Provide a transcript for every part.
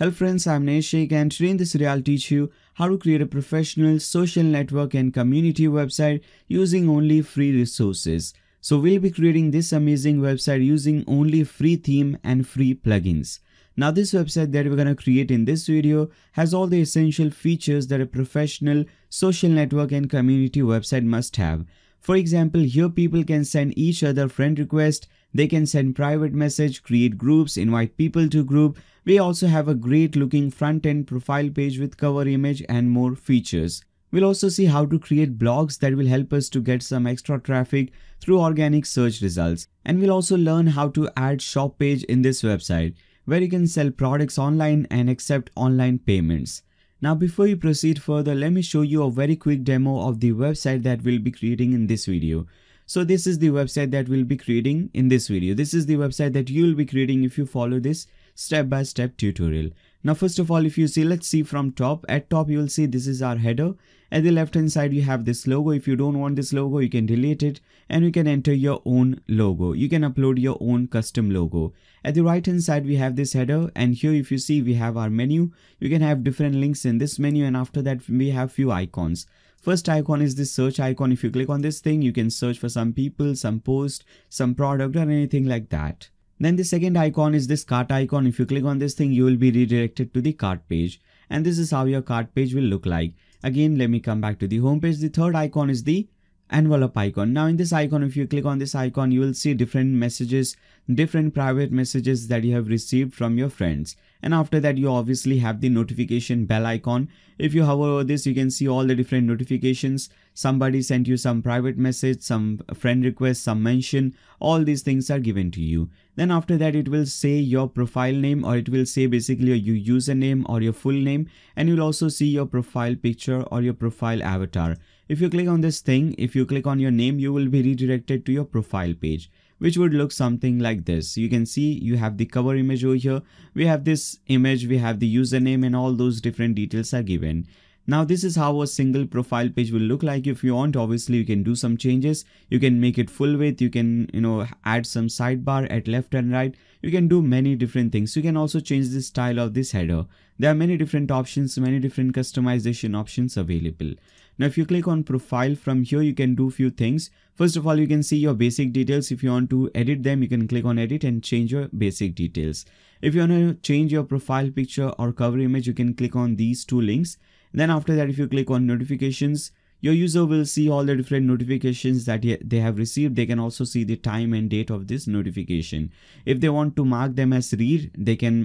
Hello friends, I'm Neshik and today in this video I'll teach you how to create a professional social network and community website using only free resources. So we'll be creating this amazing website using only free theme and free plugins. Now this website that we're gonna create in this video has all the essential features that a professional social network and community website must have. For example, here people can send each other friend requests they can send private message, create groups, invite people to group. We also have a great looking front end profile page with cover image and more features. We'll also see how to create blogs that will help us to get some extra traffic through organic search results. And we'll also learn how to add shop page in this website where you can sell products online and accept online payments. Now before you proceed further, let me show you a very quick demo of the website that we'll be creating in this video. So this is the website that we'll be creating in this video. This is the website that you'll be creating if you follow this step-by-step -step tutorial. Now first of all if you see let's see from top at top you will see this is our header at the left hand side you have this logo if you don't want this logo you can delete it and you can enter your own logo you can upload your own custom logo at the right hand side we have this header and here if you see we have our menu you can have different links in this menu and after that we have few icons First icon is this search icon. If you click on this thing, you can search for some people, some post, some product or anything like that. Then the second icon is this cart icon. If you click on this thing, you will be redirected to the cart page. And this is how your cart page will look like. Again, let me come back to the home page. The third icon is the envelope icon. Now in this icon, if you click on this icon, you will see different messages, different private messages that you have received from your friends. And after that, you obviously have the notification bell icon. If you hover over this, you can see all the different notifications. Somebody sent you some private message, some friend request, some mention, all these things are given to you. Then after that, it will say your profile name or it will say basically your username or your full name. And you'll also see your profile picture or your profile avatar. If you click on this thing, if you click on your name, you will be redirected to your profile page, which would look something like this. You can see you have the cover image over here. We have this image, we have the username and all those different details are given. Now this is how a single profile page will look like if you want obviously you can do some changes you can make it full width you can you know add some sidebar at left and right you can do many different things you can also change the style of this header there are many different options many different customization options available now if you click on profile from here you can do few things. First of all you can see your basic details. If you want to edit them you can click on edit and change your basic details. If you want to change your profile picture or cover image you can click on these two links. Then after that if you click on notifications your user will see all the different notifications that they have received. They can also see the time and date of this notification. If they want to mark them as read, they can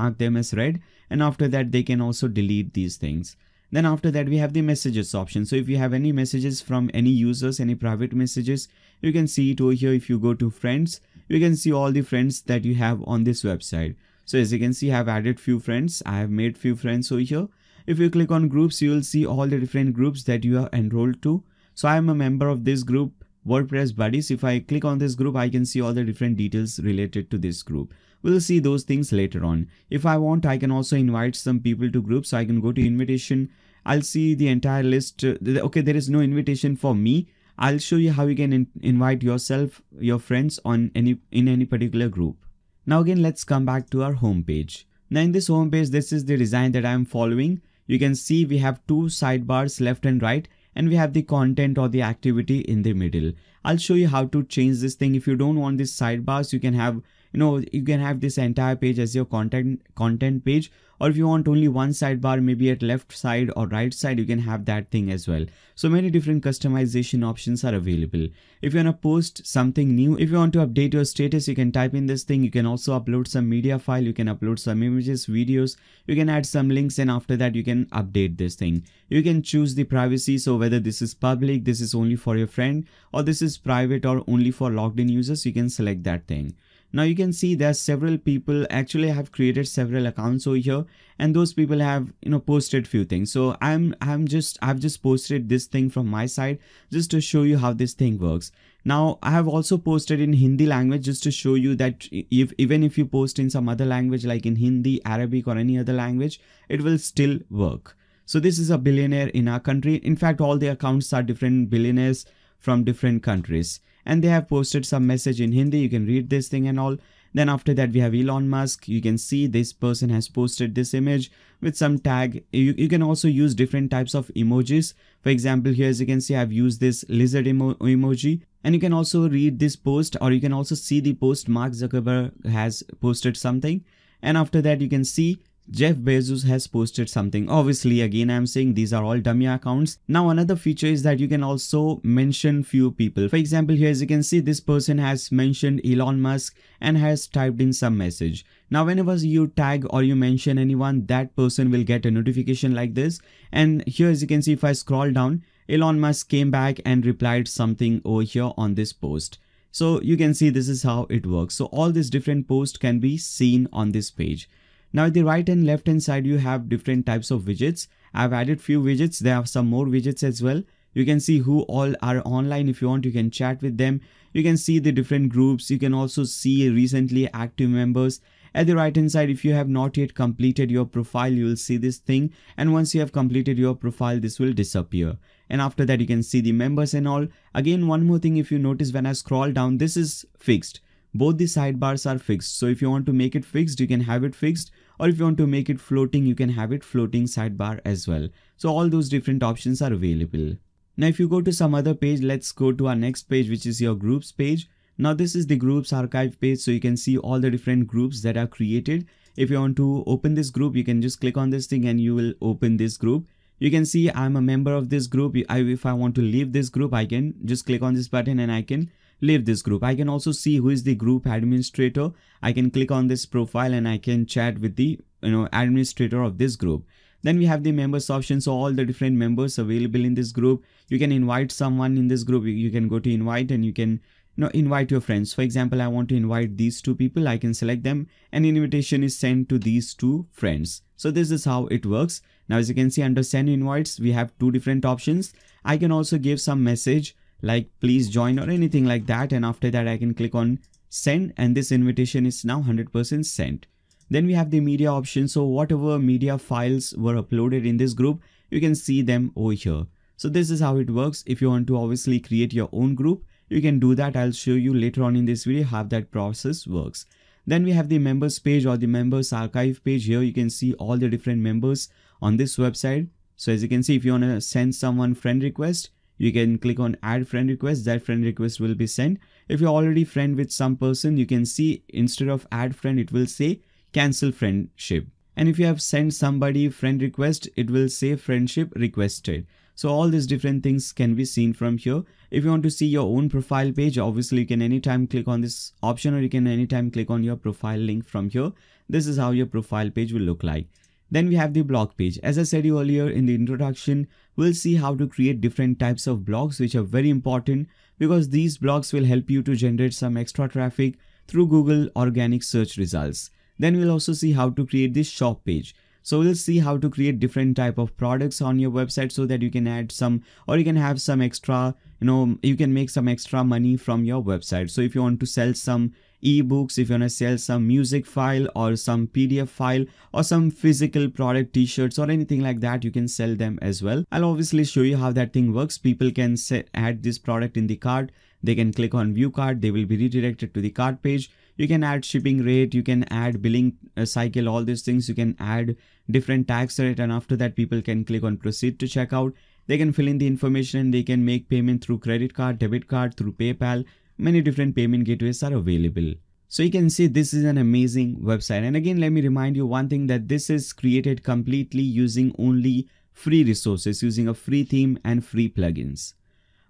mark them as read. And after that, they can also delete these things. Then after that we have the messages option. So if you have any messages from any users, any private messages, you can see it over here. If you go to friends, you can see all the friends that you have on this website. So as you can see, I have added few friends. I have made few friends over here. If you click on groups, you will see all the different groups that you are enrolled to. So I am a member of this group WordPress buddies. If I click on this group, I can see all the different details related to this group. We'll see those things later on. If I want, I can also invite some people to groups. I can go to invitation. I'll see the entire list. Uh, okay, there is no invitation for me. I'll show you how you can in invite yourself, your friends on any in any particular group. Now again, let's come back to our homepage. Now in this homepage, this is the design that I'm following. You can see we have two sidebars left and right and we have the content or the activity in the middle. I'll show you how to change this thing. If you don't want these sidebars, you can have you know you can have this entire page as your content content page or if you want only one sidebar maybe at left side or right side you can have that thing as well so many different customization options are available if you want to post something new if you want to update your status you can type in this thing you can also upload some media file you can upload some images videos you can add some links and after that you can update this thing you can choose the privacy so whether this is public this is only for your friend or this is private or only for logged in users you can select that thing now you can see that several people actually have created several accounts over here and those people have you know posted few things. So I'm I'm just I've just posted this thing from my side just to show you how this thing works. Now I have also posted in Hindi language just to show you that if even if you post in some other language like in Hindi, Arabic or any other language, it will still work. So this is a billionaire in our country. In fact, all the accounts are different billionaires from different countries and they have posted some message in Hindi. You can read this thing and all. Then after that we have Elon Musk. You can see this person has posted this image with some tag. You, you can also use different types of emojis. For example, here as you can see I've used this lizard emo emoji and you can also read this post or you can also see the post Mark Zuckerberg has posted something. And after that you can see Jeff Bezos has posted something. Obviously, again, I'm saying these are all dummy accounts. Now, another feature is that you can also mention few people. For example, here as you can see, this person has mentioned Elon Musk and has typed in some message. Now, whenever you tag or you mention anyone, that person will get a notification like this. And here as you can see, if I scroll down, Elon Musk came back and replied something over here on this post. So you can see this is how it works. So all these different posts can be seen on this page. Now at the right and left hand side you have different types of widgets. I've added few widgets, there are some more widgets as well. You can see who all are online if you want, you can chat with them. You can see the different groups, you can also see recently active members. At the right hand side if you have not yet completed your profile you will see this thing and once you have completed your profile this will disappear and after that you can see the members and all. Again one more thing if you notice when I scroll down this is fixed. Both the sidebars are fixed so if you want to make it fixed you can have it fixed or if you want to make it floating, you can have it floating sidebar as well. So all those different options are available. Now if you go to some other page, let's go to our next page which is your groups page. Now this is the groups archive page so you can see all the different groups that are created. If you want to open this group, you can just click on this thing and you will open this group. You can see I'm a member of this group. if I want to leave this group, I can just click on this button and I can leave this group. I can also see who is the group administrator. I can click on this profile and I can chat with the you know administrator of this group. Then we have the members option. So all the different members available in this group. You can invite someone in this group. You can go to invite and you can you know, invite your friends. For example, I want to invite these two people. I can select them. An invitation is sent to these two friends. So this is how it works. Now, as you can see under send invites, we have two different options. I can also give some message like please join or anything like that and after that I can click on send and this invitation is now 100% sent. Then we have the media option so whatever media files were uploaded in this group you can see them over here. So this is how it works if you want to obviously create your own group you can do that I'll show you later on in this video how that process works. Then we have the members page or the members archive page here you can see all the different members on this website. So as you can see if you want to send someone friend request you can click on add friend request that friend request will be sent if you're already friend with some person you can see instead of add friend it will say cancel friendship and if you have sent somebody friend request it will say friendship requested so all these different things can be seen from here if you want to see your own profile page obviously you can anytime click on this option or you can anytime click on your profile link from here this is how your profile page will look like then we have the blog page. As I said you earlier in the introduction, we'll see how to create different types of blogs which are very important because these blogs will help you to generate some extra traffic through Google organic search results. Then we'll also see how to create this shop page. So we'll see how to create different type of products on your website so that you can add some or you can have some extra, you know, you can make some extra money from your website. So if you want to sell some ebooks if you want to sell some music file or some pdf file or some physical product t-shirts or anything like that you can sell them as well i'll obviously show you how that thing works people can set, add this product in the cart they can click on view cart they will be redirected to the cart page you can add shipping rate you can add billing uh, cycle all these things you can add different tax rate and after that people can click on proceed to checkout they can fill in the information they can make payment through credit card debit card through paypal many different payment gateways are available. So you can see this is an amazing website and again let me remind you one thing that this is created completely using only free resources using a free theme and free plugins.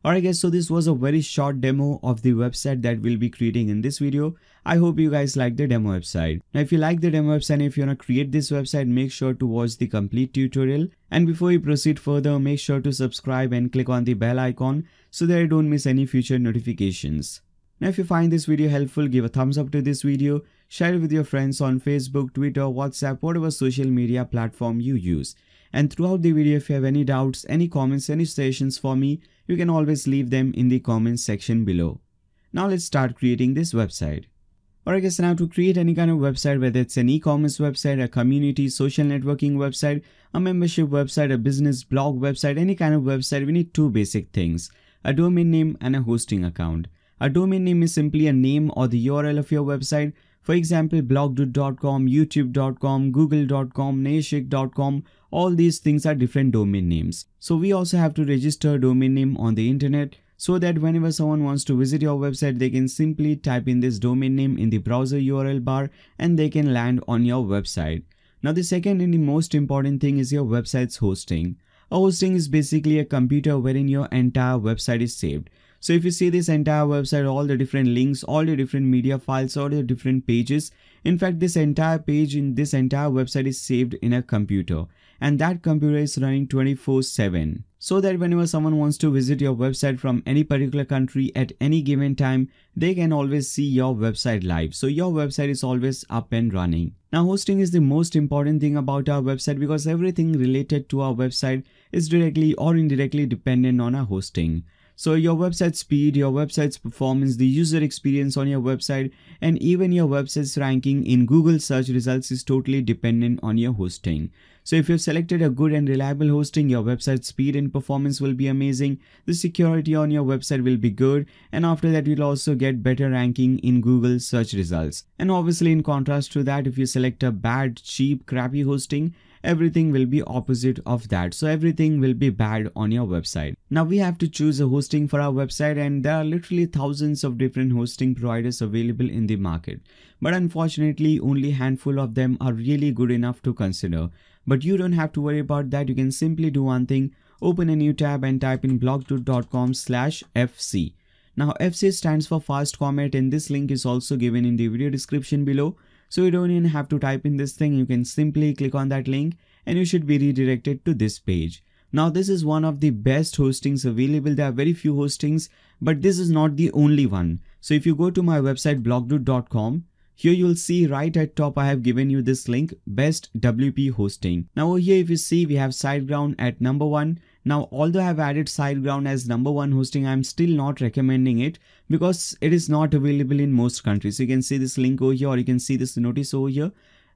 Alright guys, so this was a very short demo of the website that we'll be creating in this video. I hope you guys like the demo website. Now if you like the demo website and if you wanna create this website, make sure to watch the complete tutorial. And before you proceed further, make sure to subscribe and click on the bell icon so that you don't miss any future notifications. Now if you find this video helpful, give a thumbs up to this video, share it with your friends on Facebook, Twitter, WhatsApp, whatever social media platform you use. And throughout the video, if you have any doubts, any comments, any suggestions for me, you can always leave them in the comments section below. Now let's start creating this website. Alright guys, now to create any kind of website, whether it's an e-commerce website, a community, social networking website, a membership website, a business blog website, any kind of website, we need two basic things, a domain name and a hosting account. A domain name is simply a name or the URL of your website. For example, blogdude.com, youtube.com, google.com, nashik.com all these things are different domain names. So we also have to register a domain name on the internet so that whenever someone wants to visit your website they can simply type in this domain name in the browser URL bar and they can land on your website. Now the second and the most important thing is your website's hosting. A hosting is basically a computer wherein your entire website is saved. So if you see this entire website, all the different links, all the different media files, all the different pages, in fact this entire page in this entire website is saved in a computer and that computer is running 24 7 so that whenever someone wants to visit your website from any particular country at any given time, they can always see your website live. So your website is always up and running. Now hosting is the most important thing about our website because everything related to our website is directly or indirectly dependent on our hosting. So your website speed, your website's performance, the user experience on your website and even your website's ranking in Google search results is totally dependent on your hosting. So if you've selected a good and reliable hosting, your website speed and performance will be amazing. The security on your website will be good. And after that, you'll also get better ranking in Google search results. And obviously in contrast to that, if you select a bad, cheap, crappy hosting, everything will be opposite of that so everything will be bad on your website now we have to choose a hosting for our website and there are literally thousands of different hosting providers available in the market but unfortunately only handful of them are really good enough to consider but you don't have to worry about that. You can simply do one thing, open a new tab and type in blogtootcom slash FC. Now FC stands for fast comment and this link is also given in the video description below. So you don't even have to type in this thing. You can simply click on that link and you should be redirected to this page. Now this is one of the best hostings available. There are very few hostings, but this is not the only one. So if you go to my website blockdude.com here you'll see right at top I have given you this link best WP hosting. Now over here if you see we have SiteGround at number 1. Now although I have added SiteGround as number 1 hosting I am still not recommending it because it is not available in most countries. You can see this link over here or you can see this notice over here.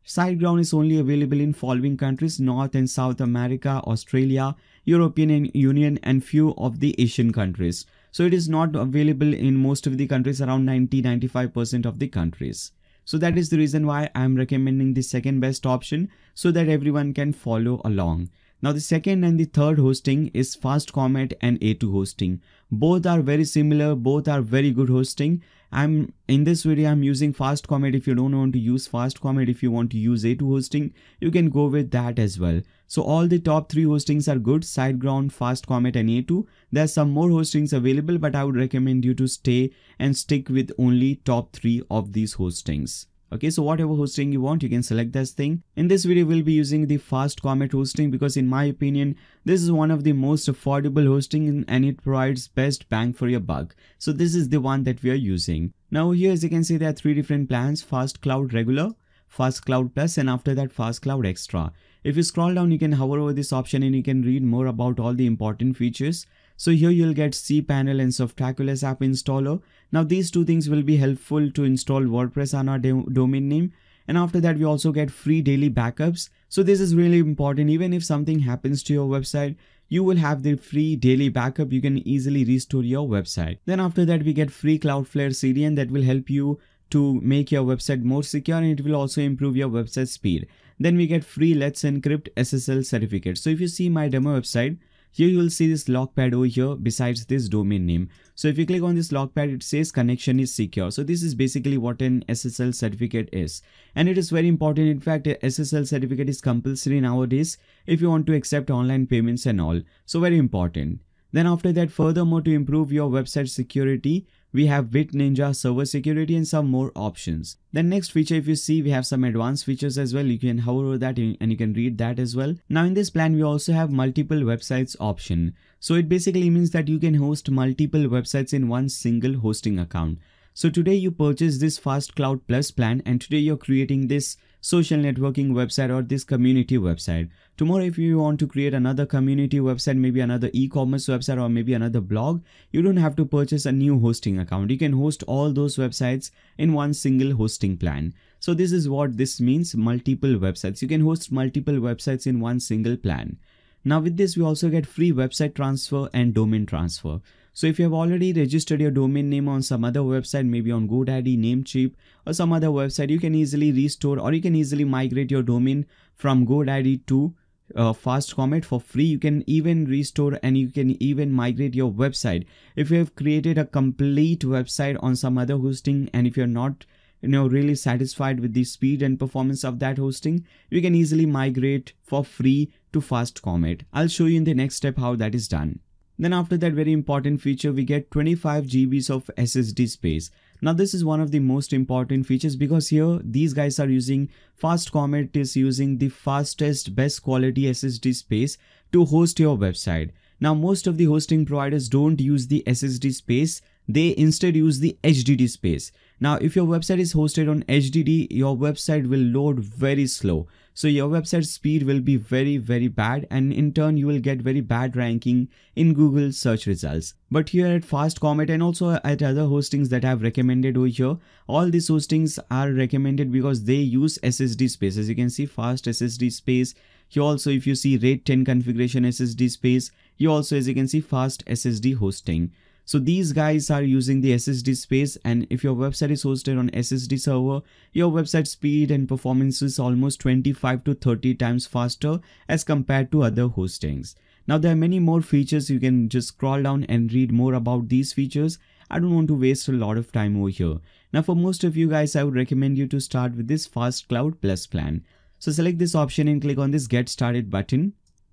SiteGround is only available in following countries North and South America, Australia, European Union and few of the Asian countries. So it is not available in most of the countries around 90-95% of the countries. So that is the reason why I'm recommending the second best option so that everyone can follow along. Now the second and the third hosting is Fast Comet and A2 hosting. Both are very similar, both are very good hosting. I'm in this video I'm using Fast Comet if you don't want to use Fast Comet if you want to use A2 hosting you can go with that as well. So all the top three hostings are good, SiteGround, FastComet and A2. There are some more hostings available but I would recommend you to stay and stick with only top three of these hostings. Okay, so whatever hosting you want, you can select this thing. In this video, we'll be using the Fast Comet hosting because in my opinion, this is one of the most affordable hosting and it provides best bang for your buck. So this is the one that we are using. Now here, as you can see, there are three different plans, Fast Cloud Regular, Fast Cloud Plus, and after that Fast Cloud Extra. If you scroll down, you can hover over this option and you can read more about all the important features. So here you'll get cPanel and Softaculous app installer. Now these two things will be helpful to install WordPress on our domain name. And after that, we also get free daily backups. So this is really important. Even if something happens to your website, you will have the free daily backup. You can easily restore your website. Then after that, we get free Cloudflare CDN that will help you to make your website more secure and it will also improve your website speed. Then we get free Let's Encrypt SSL certificate. So if you see my demo website, here you will see this lockpad over here besides this domain name. So if you click on this lockpad, it says connection is secure. So this is basically what an SSL certificate is. And it is very important. In fact, SSL certificate is compulsory nowadays if you want to accept online payments and all. So very important. Then after that, furthermore, to improve your website security, we have Bit Ninja server security and some more options. Then next feature if you see we have some advanced features as well. You can hover over that and you can read that as well. Now in this plan we also have multiple websites option. So it basically means that you can host multiple websites in one single hosting account. So today you purchase this Fast Cloud Plus plan and today you're creating this social networking website or this community website tomorrow if you want to create another community website maybe another e-commerce website or maybe another blog you don't have to purchase a new hosting account you can host all those websites in one single hosting plan so this is what this means multiple websites you can host multiple websites in one single plan now with this we also get free website transfer and domain transfer so if you have already registered your domain name on some other website, maybe on GoDaddy, Namecheap or some other website, you can easily restore or you can easily migrate your domain from GoDaddy to uh, fast comet for free you can even restore and you can even migrate your website if you have created a complete website on some other hosting and if you're not you know really satisfied with the speed and performance of that hosting you can easily migrate for free to fast comet i'll show you in the next step how that is done then after that very important feature we get 25 GBs of SSD space. Now this is one of the most important features because here these guys are using Fast Comet is using the fastest best quality SSD space to host your website. Now most of the hosting providers don't use the SSD space they instead use the HDD space. Now if your website is hosted on HDD your website will load very slow so your website speed will be very, very bad and in turn you will get very bad ranking in Google search results. But here at Fast Comet and also at other hostings that I've recommended over here, all these hostings are recommended because they use SSD space. As you can see, fast SSD space. Here also, if you see RAID 10 configuration SSD space, you also as you can see fast SSD hosting. So these guys are using the SSD space and if your website is hosted on SSD server, your website speed and performance is almost 25 to 30 times faster as compared to other hostings. Now there are many more features you can just scroll down and read more about these features. I don't want to waste a lot of time over here. Now for most of you guys I would recommend you to start with this fast cloud plus plan. So select this option and click on this get started button.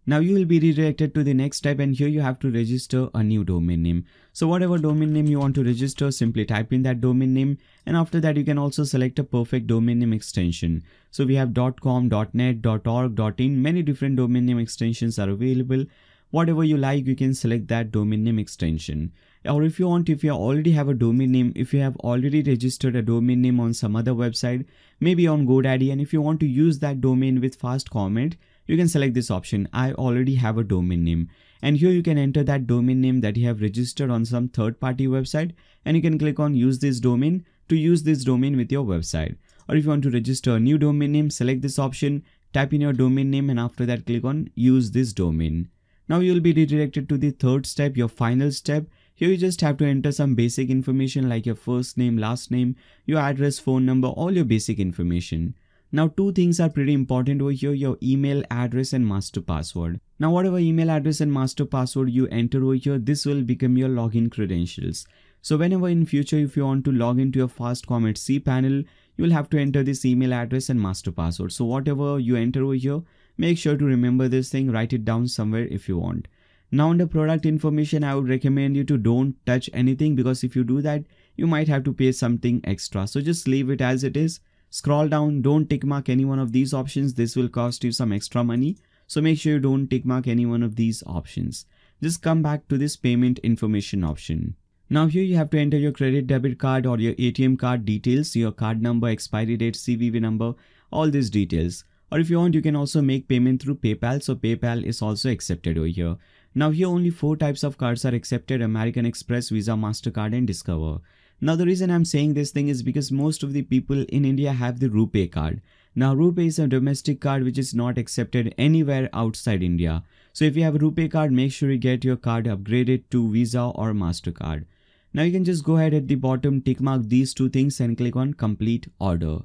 Now you will be redirected to the next step and here you have to register a new domain name. So whatever domain name you want to register, simply type in that domain name and after that you can also select a perfect domain name extension. So we have .com, .net, .org, .in, many different domain name extensions are available. Whatever you like, you can select that domain name extension. Or if you want, if you already have a domain name, if you have already registered a domain name on some other website, maybe on GoDaddy and if you want to use that domain with fast comment, you can select this option. I already have a domain name and here you can enter that domain name that you have registered on some third party website and you can click on use this domain to use this domain with your website. Or if you want to register a new domain name, select this option, type in your domain name and after that click on use this domain. Now you'll be redirected to the third step, your final step. Here you just have to enter some basic information like your first name, last name, your address, phone number, all your basic information. Now two things are pretty important over here, your email address and master password. Now whatever email address and master password you enter over here, this will become your login credentials. So whenever in future if you want to log into your Fast Comment C panel, you'll have to enter this email address and master password. So whatever you enter over here, make sure to remember this thing, write it down somewhere if you want. Now under product information, I would recommend you to don't touch anything because if you do that, you might have to pay something extra. So just leave it as it is Scroll down, don't tick mark any one of these options. This will cost you some extra money. So make sure you don't tick mark any one of these options. Just come back to this payment information option. Now here you have to enter your credit debit card or your ATM card details, your card number, expiry date, CVV number, all these details. Or if you want, you can also make payment through PayPal. So PayPal is also accepted over here. Now here only four types of cards are accepted American Express, Visa, MasterCard and Discover. Now the reason I'm saying this thing is because most of the people in India have the Rupee card. Now Rupee is a domestic card which is not accepted anywhere outside India. So if you have a Rupee card, make sure you get your card upgraded to Visa or MasterCard. Now you can just go ahead at the bottom, tick mark these two things and click on complete order.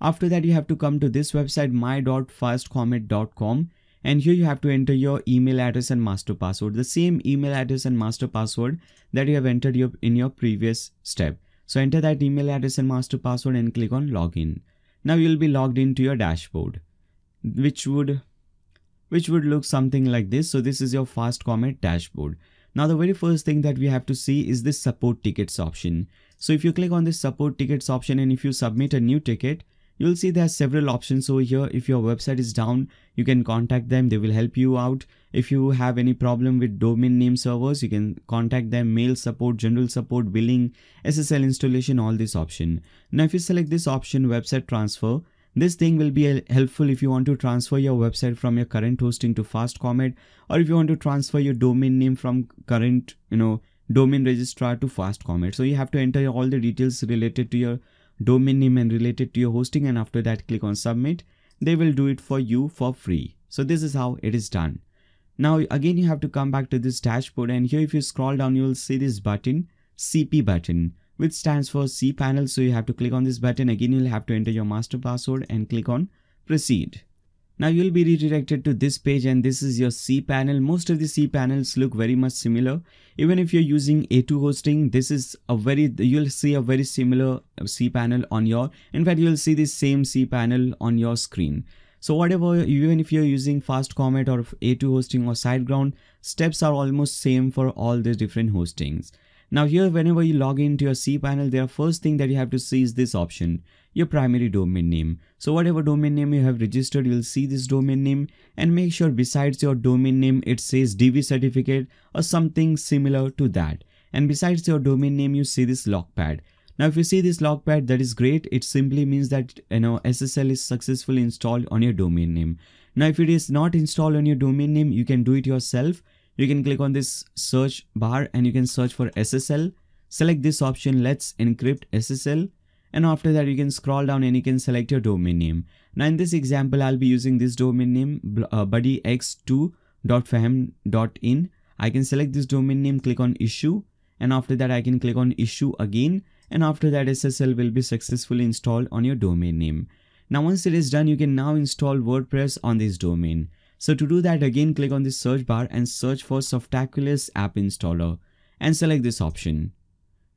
After that you have to come to this website my.fastcomet.com and here you have to enter your email address and master password the same email address and master password that you have entered your, in your previous step so enter that email address and master password and click on login now you'll be logged into your dashboard which would which would look something like this so this is your fast comment dashboard now the very first thing that we have to see is this support tickets option so if you click on this support tickets option and if you submit a new ticket you'll see there are several options over here if your website is down you can contact them they will help you out if you have any problem with domain name servers you can contact them mail support general support billing ssl installation all this option now if you select this option website transfer this thing will be helpful if you want to transfer your website from your current hosting to fastcomet or if you want to transfer your domain name from current you know domain registrar to fastcomet so you have to enter all the details related to your domain name and related to your hosting and after that click on submit they will do it for you for free so this is how it is done now again you have to come back to this dashboard and here if you scroll down you will see this button cp button which stands for cpanel so you have to click on this button again you'll have to enter your master password and click on proceed now you'll be redirected to this page and this is your cPanel. Most of the cPanels look very much similar. Even if you're using A2 hosting, this is a very, you'll see a very similar uh, cPanel on your, in fact, you'll see the same cPanel on your screen. So whatever, even if you're using fast comet or A2 hosting or SiteGround, steps are almost same for all the different hostings. Now here, whenever you log into your cPanel, the first thing that you have to see is this option your primary domain name. So whatever domain name you have registered, you'll see this domain name and make sure besides your domain name, it says DV certificate or something similar to that. And besides your domain name, you see this lockpad. Now, if you see this lockpad, that is great. It simply means that you know SSL is successfully installed on your domain name. Now, if it is not installed on your domain name, you can do it yourself. You can click on this search bar and you can search for SSL. Select this option, let's encrypt SSL and after that you can scroll down and you can select your domain name. Now in this example I'll be using this domain name uh, buddyx 2famin I can select this domain name click on issue and after that I can click on issue again and after that SSL will be successfully installed on your domain name. Now once it is done you can now install WordPress on this domain. So to do that again click on the search bar and search for Softaculous app installer and select this option.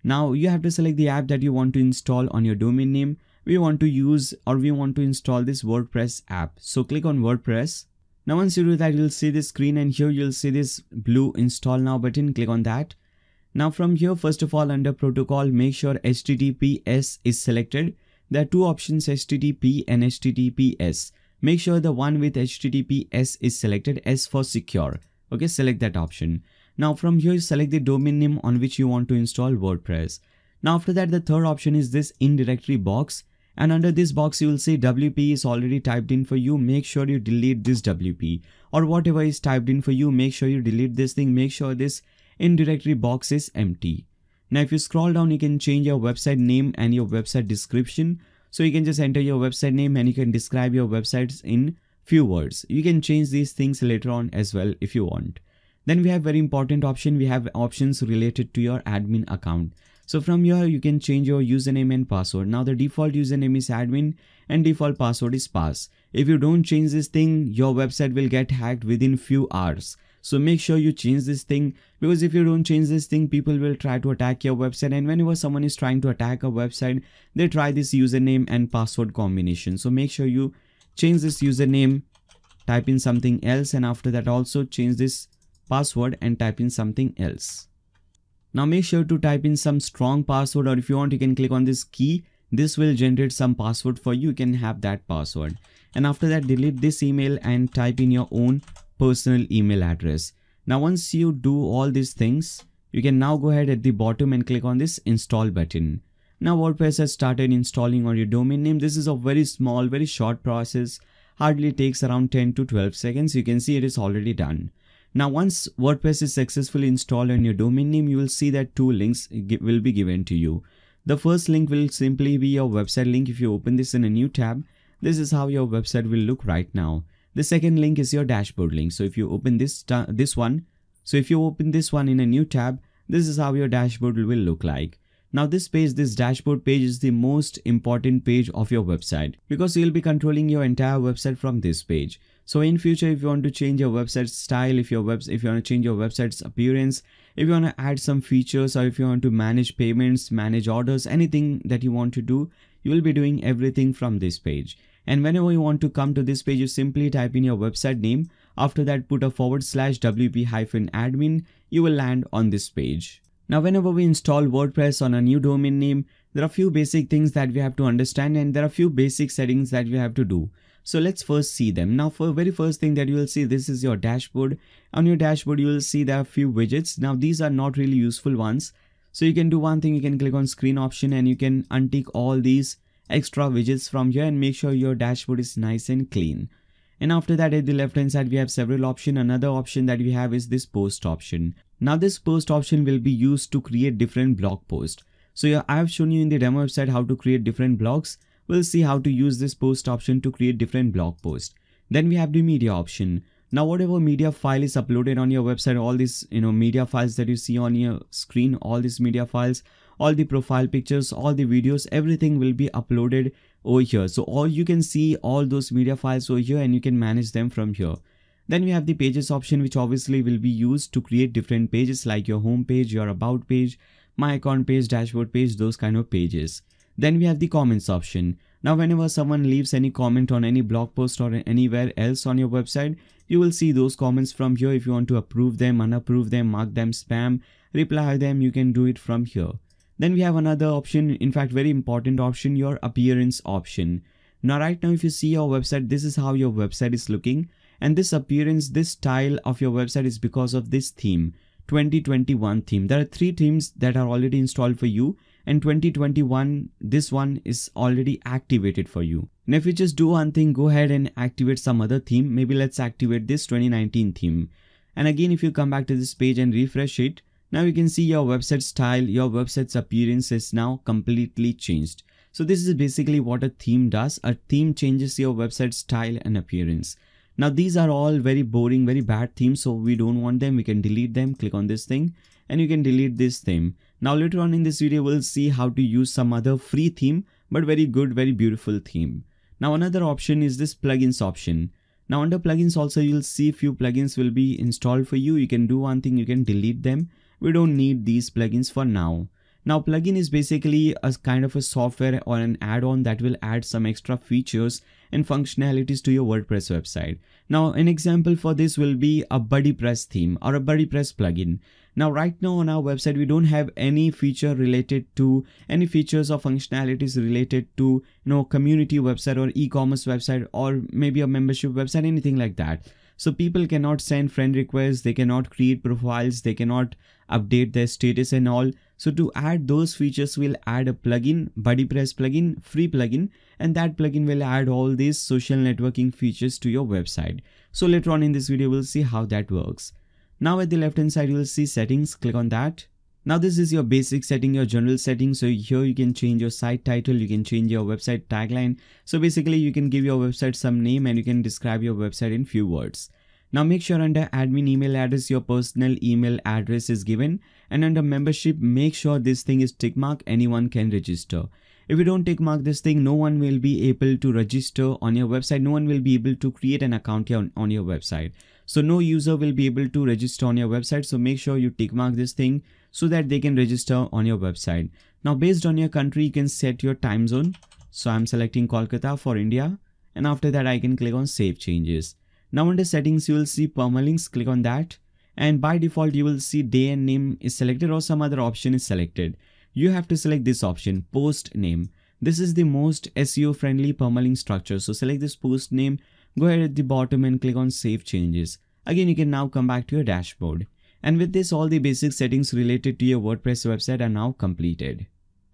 Now you have to select the app that you want to install on your domain name. We want to use or we want to install this WordPress app. So click on WordPress. Now once you do that, you'll see this screen and here you'll see this blue install now button. Click on that. Now from here, first of all, under protocol, make sure HTTPS is selected. There are two options, HTTP and HTTPS. Make sure the one with HTTPS is selected, S for secure. Okay, select that option. Now from here select the domain name on which you want to install WordPress. Now after that the third option is this in directory box and under this box you will see WP is already typed in for you make sure you delete this WP or whatever is typed in for you make sure you delete this thing make sure this in directory box is empty. Now if you scroll down you can change your website name and your website description so you can just enter your website name and you can describe your websites in few words. You can change these things later on as well if you want. Then we have very important option. We have options related to your admin account. So from here you can change your username and password. Now the default username is admin and default password is pass. If you don't change this thing, your website will get hacked within few hours. So make sure you change this thing because if you don't change this thing, people will try to attack your website. And whenever someone is trying to attack a website, they try this username and password combination. So make sure you change this username, type in something else and after that also change this password and type in something else. Now make sure to type in some strong password or if you want you can click on this key. This will generate some password for you. You can have that password. And after that delete this email and type in your own personal email address. Now once you do all these things, you can now go ahead at the bottom and click on this install button. Now WordPress has started installing on your domain name. This is a very small, very short process. Hardly takes around 10 to 12 seconds. You can see it is already done. Now once WordPress is successfully installed on your domain name, you will see that two links will be given to you. The first link will simply be your website link if you open this in a new tab. This is how your website will look right now. The second link is your dashboard link. So if you open this this one, so if you open this one in a new tab, this is how your dashboard will look like. Now this page, this dashboard page is the most important page of your website because you'll be controlling your entire website from this page. So in future, if you want to change your website style, if your webs, if you want to change your website's appearance, if you want to add some features or if you want to manage payments, manage orders, anything that you want to do, you will be doing everything from this page. And whenever you want to come to this page, you simply type in your website name. After that, put a forward slash wp-admin. You will land on this page. Now whenever we install WordPress on a new domain name, there are few basic things that we have to understand and there are few basic settings that we have to do. So let's first see them. Now for very first thing that you will see this is your dashboard. On your dashboard you will see there are few widgets. Now these are not really useful ones. So you can do one thing you can click on screen option and you can untick all these extra widgets from here and make sure your dashboard is nice and clean. And after that at the left hand side we have several option. Another option that we have is this post option. Now this post option will be used to create different blog posts. So yeah, I have shown you in the demo website how to create different blogs. We'll see how to use this post option to create different blog posts. Then we have the media option. Now whatever media file is uploaded on your website, all these you know media files that you see on your screen, all these media files all the profile pictures all the videos everything will be uploaded over here so all you can see all those media files over here and you can manage them from here then we have the pages option which obviously will be used to create different pages like your home page your about page my account page dashboard page those kind of pages then we have the comments option now whenever someone leaves any comment on any blog post or anywhere else on your website, you will see those comments from here if you want to approve them, unapprove them, mark them spam, reply them, you can do it from here. Then we have another option, in fact very important option, your appearance option. Now right now if you see your website, this is how your website is looking and this appearance, this style of your website is because of this theme, 2021 theme. There are three themes that are already installed for you and 2021, this one is already activated for you. And if you just do one thing, go ahead and activate some other theme. Maybe let's activate this 2019 theme. And again, if you come back to this page and refresh it, now you can see your website style, your website's appearance is now completely changed. So this is basically what a theme does. A theme changes your website style and appearance. Now these are all very boring, very bad themes. So we don't want them. We can delete them. Click on this thing and you can delete this theme. Now later on in this video, we'll see how to use some other free theme, but very good, very beautiful theme. Now another option is this plugins option. Now under plugins also you'll see few plugins will be installed for you. You can do one thing, you can delete them we don't need these plugins for now. Now plugin is basically a kind of a software or an add-on that will add some extra features and functionalities to your WordPress website. Now an example for this will be a BuddyPress theme or a BuddyPress plugin. Now right now on our website we don't have any feature related to any features or functionalities related to you know community website or e-commerce website or maybe a membership website anything like that. So people cannot send friend requests, they cannot create profiles, they cannot update their status and all. So to add those features, we'll add a plugin, BuddyPress plugin, free plugin, and that plugin will add all these social networking features to your website. So later on in this video, we'll see how that works. Now at the left hand side, you'll see settings, click on that. Now this is your basic setting, your general setting. So here you can change your site title, you can change your website tagline. So basically you can give your website some name and you can describe your website in few words. Now make sure under admin email address your personal email address is given and under membership make sure this thing is tick mark anyone can register. If you don't tick mark this thing no one will be able to register on your website no one will be able to create an account on, on your website. So no user will be able to register on your website so make sure you tick mark this thing so that they can register on your website. Now based on your country you can set your time zone. So I'm selecting Kolkata for India and after that I can click on save changes. Now under settings, you will see permalinks, click on that. And by default, you will see day and name is selected or some other option is selected. You have to select this option, post name. This is the most SEO friendly permalink structure. So select this post name, go ahead at the bottom and click on save changes. Again, you can now come back to your dashboard. And with this, all the basic settings related to your WordPress website are now completed.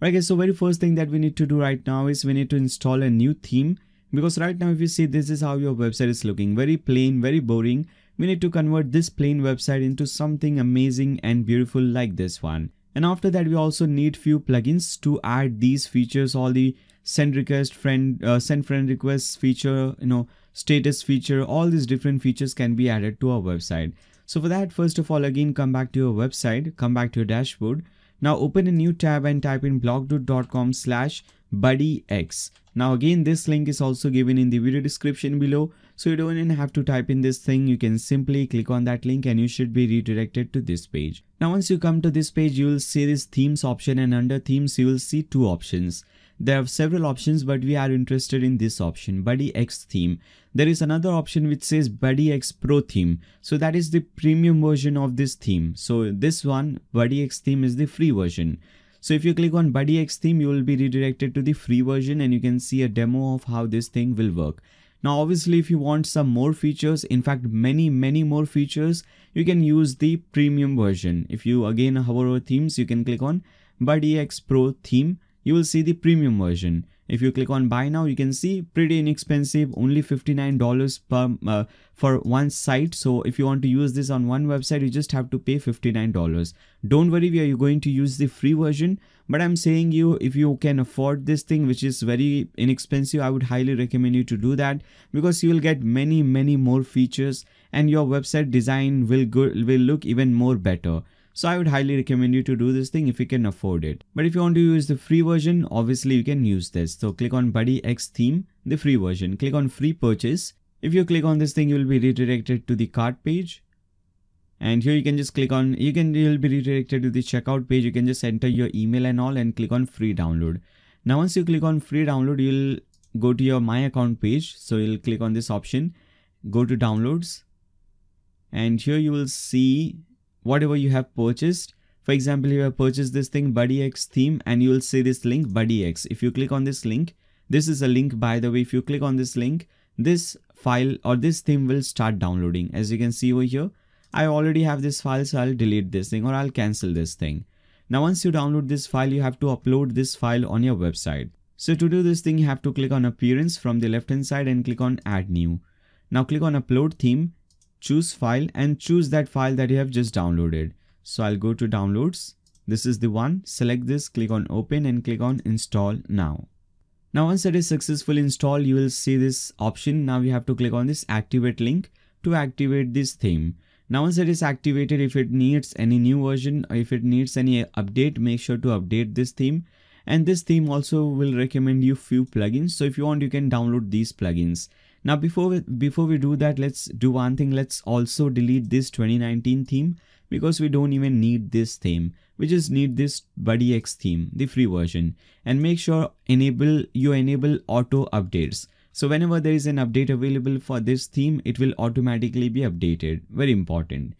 Okay, guys, so very first thing that we need to do right now is we need to install a new theme because right now if you see this is how your website is looking very plain very boring we need to convert this plain website into something amazing and beautiful like this one and after that we also need few plugins to add these features all the send request friend uh, send friend requests feature you know status feature all these different features can be added to our website so for that first of all again come back to your website come back to your dashboard now open a new tab and type in blogdude.com slash buddyx. Now again this link is also given in the video description below so you don't even have to type in this thing you can simply click on that link and you should be redirected to this page. Now once you come to this page you will see this themes option and under themes you will see two options. There are several options but we are interested in this option Buddy X theme. There is another option which says Buddy X Pro theme. So that is the premium version of this theme. So this one Buddy X theme is the free version. So if you click on Buddy X theme you will be redirected to the free version and you can see a demo of how this thing will work. Now obviously if you want some more features, in fact many many more features, you can use the premium version. If you again hover over themes, you can click on Buddy X Pro theme you will see the premium version. If you click on buy now, you can see pretty inexpensive, only $59 per, uh, for one site. So if you want to use this on one website, you just have to pay $59. Don't worry, we are going to use the free version. But I'm saying you, if you can afford this thing, which is very inexpensive, I would highly recommend you to do that because you will get many, many more features and your website design will, go, will look even more better. So I would highly recommend you to do this thing if you can afford it. But if you want to use the free version, obviously you can use this. So click on Buddy X theme, the free version. Click on free purchase. If you click on this thing, you will be redirected to the cart page. And here you can just click on, you can, you'll be redirected to the checkout page. You can just enter your email and all and click on free download. Now, once you click on free download, you'll go to your my account page. So you'll click on this option, go to downloads. And here you will see whatever you have purchased. For example, you have purchased this thing BuddyX theme and you will see this link BuddyX. If you click on this link, this is a link by the way, if you click on this link, this file or this theme will start downloading. As you can see over here, I already have this file so I'll delete this thing or I'll cancel this thing. Now once you download this file, you have to upload this file on your website. So to do this thing, you have to click on appearance from the left hand side and click on add new. Now click on upload theme choose file and choose that file that you have just downloaded. So I'll go to downloads. This is the one, select this, click on open and click on install now. Now once it is successfully installed, you will see this option. Now you have to click on this activate link to activate this theme. Now once it is activated, if it needs any new version or if it needs any update, make sure to update this theme. And this theme also will recommend you few plugins. So if you want, you can download these plugins. Now before we, before we do that, let's do one thing. Let's also delete this 2019 theme because we don't even need this theme. We just need this BuddyX theme, the free version. And make sure enable you enable auto updates. So whenever there is an update available for this theme, it will automatically be updated. Very important.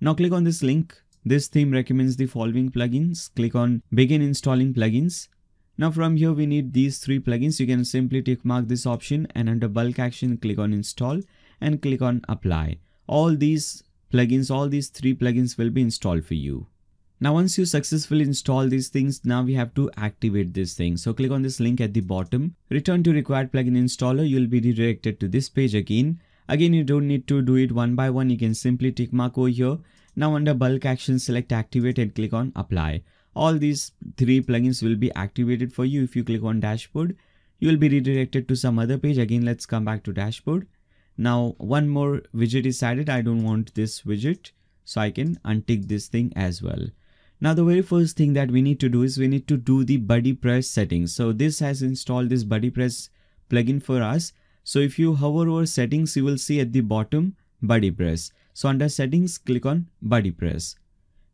Now click on this link. This theme recommends the following plugins. Click on begin installing plugins. Now from here we need these three plugins. You can simply tick mark this option and under bulk action click on install and click on apply. All these plugins, all these three plugins will be installed for you. Now once you successfully install these things, now we have to activate this thing. So click on this link at the bottom, return to required plugin installer, you'll be redirected to this page again. Again, you don't need to do it one by one, you can simply tick mark over here. Now under bulk action, select activate and click on apply all these three plugins will be activated for you if you click on dashboard you will be redirected to some other page again let's come back to dashboard now one more widget is added i don't want this widget so i can untick this thing as well now the very first thing that we need to do is we need to do the buddy press settings so this has installed this buddy press plugin for us so if you hover over settings you will see at the bottom buddy press so under settings click on buddy press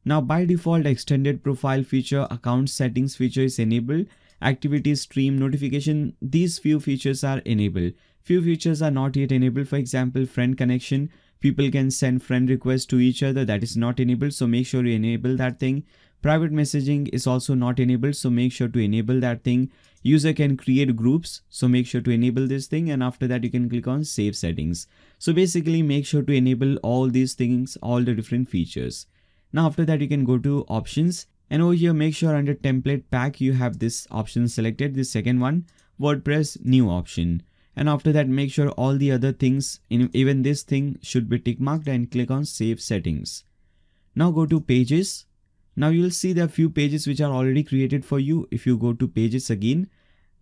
now by default extended profile feature, account settings feature is enabled, activity stream notification, these few features are enabled. Few features are not yet enabled, for example friend connection, people can send friend requests to each other that is not enabled so make sure you enable that thing. Private messaging is also not enabled so make sure to enable that thing. User can create groups so make sure to enable this thing and after that you can click on save settings. So basically make sure to enable all these things, all the different features. Now after that you can go to options and over here make sure under template pack you have this option selected the second one WordPress new option and after that make sure all the other things even this thing should be tick marked and click on save settings. Now go to pages. Now you'll see there are few pages which are already created for you if you go to pages again.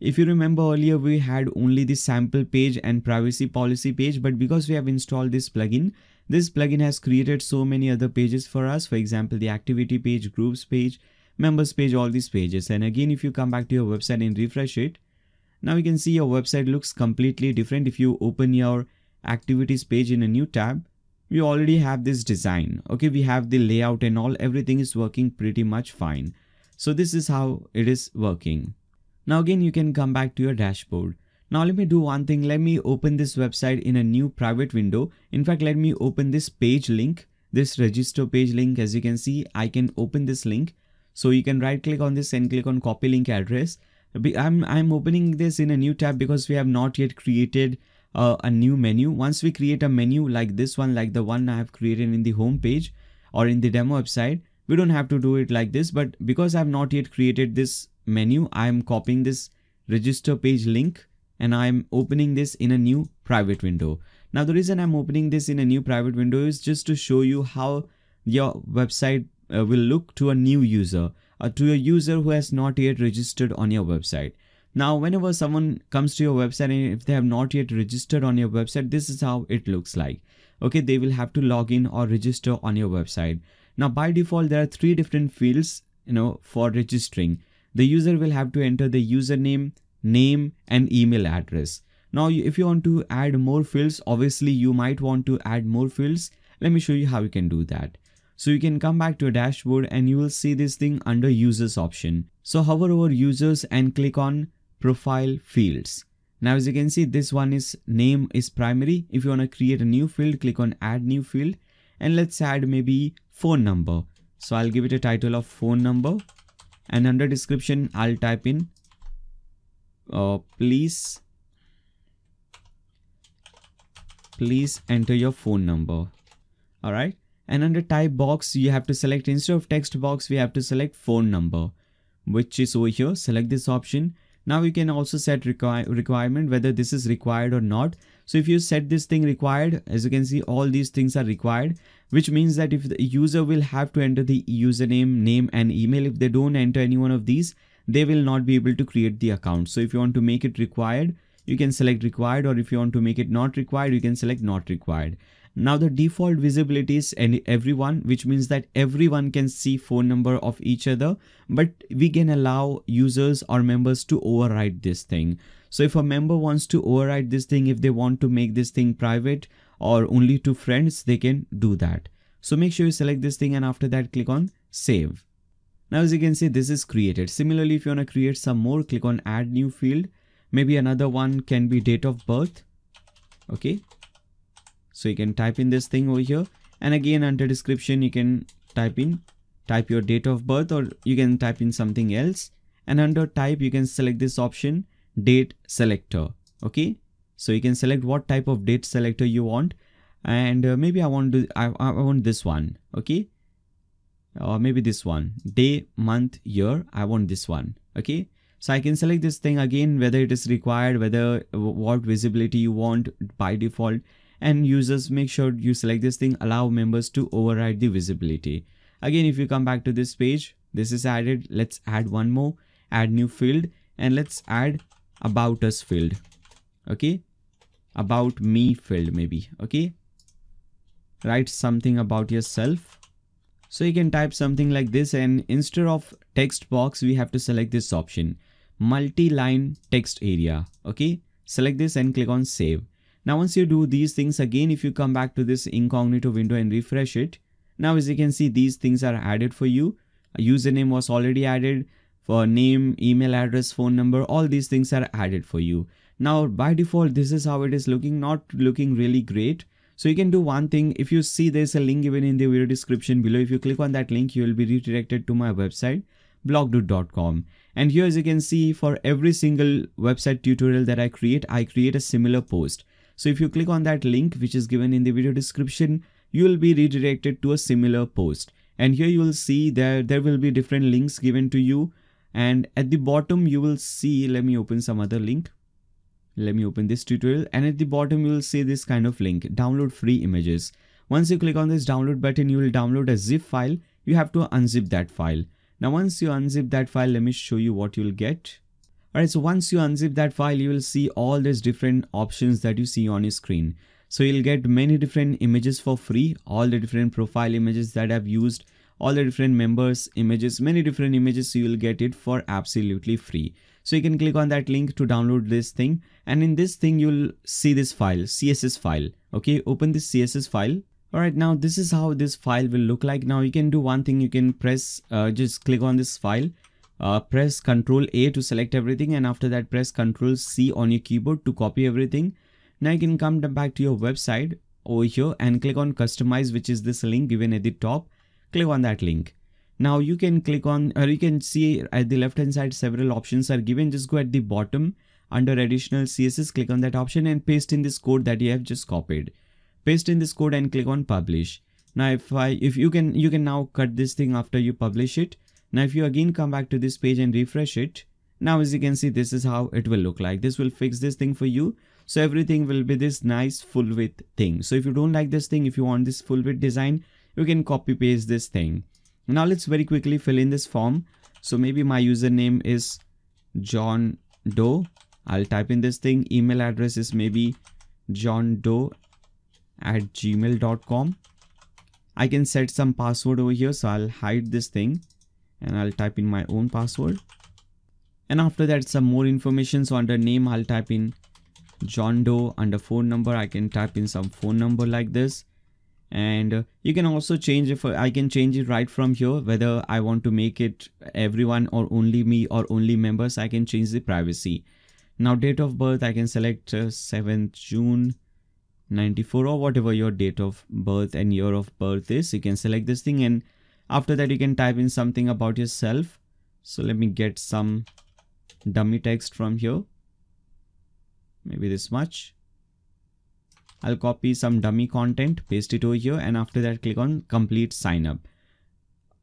If you remember earlier we had only the sample page and privacy policy page but because we have installed this plugin this plugin has created so many other pages for us, for example, the activity page, groups page, members page, all these pages. And again, if you come back to your website and refresh it, now you can see your website looks completely different. If you open your activities page in a new tab, we already have this design. Okay, we have the layout and all, everything is working pretty much fine. So this is how it is working. Now again, you can come back to your dashboard. Now let me do one thing. Let me open this website in a new private window. In fact, let me open this page link, this register page link. As you can see, I can open this link. So you can right click on this and click on copy link address. I'm, I'm opening this in a new tab because we have not yet created uh, a new menu. Once we create a menu like this one, like the one I have created in the home page or in the demo website, we don't have to do it like this. But because I have not yet created this menu, I am copying this register page link and I'm opening this in a new private window. Now the reason I'm opening this in a new private window is just to show you how your website uh, will look to a new user or uh, to a user who has not yet registered on your website. Now whenever someone comes to your website and if they have not yet registered on your website, this is how it looks like. Okay, they will have to log in or register on your website. Now by default, there are three different fields, you know, for registering. The user will have to enter the username, name and email address. Now, if you want to add more fields, obviously you might want to add more fields. Let me show you how you can do that. So you can come back to your dashboard and you will see this thing under users option. So hover over users and click on profile fields. Now, as you can see, this one is name is primary. If you want to create a new field, click on add new field and let's add maybe phone number. So I'll give it a title of phone number and under description, I'll type in uh, please please enter your phone number all right and under type box you have to select instead of text box we have to select phone number which is over here select this option now you can also set require requirement whether this is required or not so if you set this thing required as you can see all these things are required which means that if the user will have to enter the username name and email if they don't enter any one of these they will not be able to create the account. So if you want to make it required, you can select required or if you want to make it not required, you can select not required. Now the default visibility is any, everyone, which means that everyone can see phone number of each other, but we can allow users or members to override this thing. So if a member wants to override this thing, if they want to make this thing private or only to friends, they can do that. So make sure you select this thing and after that click on save. Now as you can see, this is created. Similarly, if you want to create some more, click on add new field. Maybe another one can be date of birth. Okay. So you can type in this thing over here. And again, under description, you can type in, type your date of birth or you can type in something else. And under type, you can select this option, date selector. Okay. So you can select what type of date selector you want. And uh, maybe I want, to, I, I want this one. Okay or maybe this one day month year i want this one okay so i can select this thing again whether it is required whether what visibility you want by default and users make sure you select this thing allow members to override the visibility again if you come back to this page this is added let's add one more add new field and let's add about us field okay about me field maybe okay write something about yourself so you can type something like this and instead of text box, we have to select this option, multi-line text area. Okay, select this and click on save. Now once you do these things again, if you come back to this incognito window and refresh it, now as you can see, these things are added for you. A username was already added for name, email address, phone number, all these things are added for you. Now by default, this is how it is looking, not looking really great. So you can do one thing. If you see there's a link given in the video description below, if you click on that link, you will be redirected to my website blogdude.com and here as you can see for every single website tutorial that I create I create a similar post so if you click on that link which is given in the video description you will be redirected to a similar post and here you will see that there will be different links given to you and at the bottom you will see let me open some other link let me open this tutorial and at the bottom you will see this kind of link, download free images. Once you click on this download button, you will download a zip file. You have to unzip that file. Now once you unzip that file, let me show you what you'll get. Alright, so once you unzip that file, you will see all these different options that you see on your screen. So you'll get many different images for free, all the different profile images that I've used, all the different members images, many different images so you'll get it for absolutely free. So you can click on that link to download this thing. And in this thing, you'll see this file, CSS file. Okay, open this CSS file. Alright, now this is how this file will look like. Now you can do one thing, you can press, uh, just click on this file uh, press Ctrl A to select everything and after that press Ctrl C on your keyboard to copy everything. Now you can come back to your website over here and click on customize which is this link given at the top. Click on that link now you can click on or you can see at the left hand side several options are given just go at the bottom under additional css click on that option and paste in this code that you have just copied paste in this code and click on publish now if i if you can you can now cut this thing after you publish it now if you again come back to this page and refresh it now as you can see this is how it will look like this will fix this thing for you so everything will be this nice full width thing so if you don't like this thing if you want this full width design you can copy paste this thing now let's very quickly fill in this form. So maybe my username is John Doe. I'll type in this thing. Email address is maybe John Doe at gmail.com. I can set some password over here. So I'll hide this thing and I'll type in my own password. And after that, some more information. So under name, I'll type in John Doe. Under phone number, I can type in some phone number like this and uh, you can also change if I can change it right from here whether I want to make it everyone or only me or only members I can change the privacy now date of birth I can select 7th uh, June 94 or whatever your date of birth and year of birth is you can select this thing and after that you can type in something about yourself so let me get some dummy text from here maybe this much I'll copy some dummy content, paste it over here and after that click on complete sign up.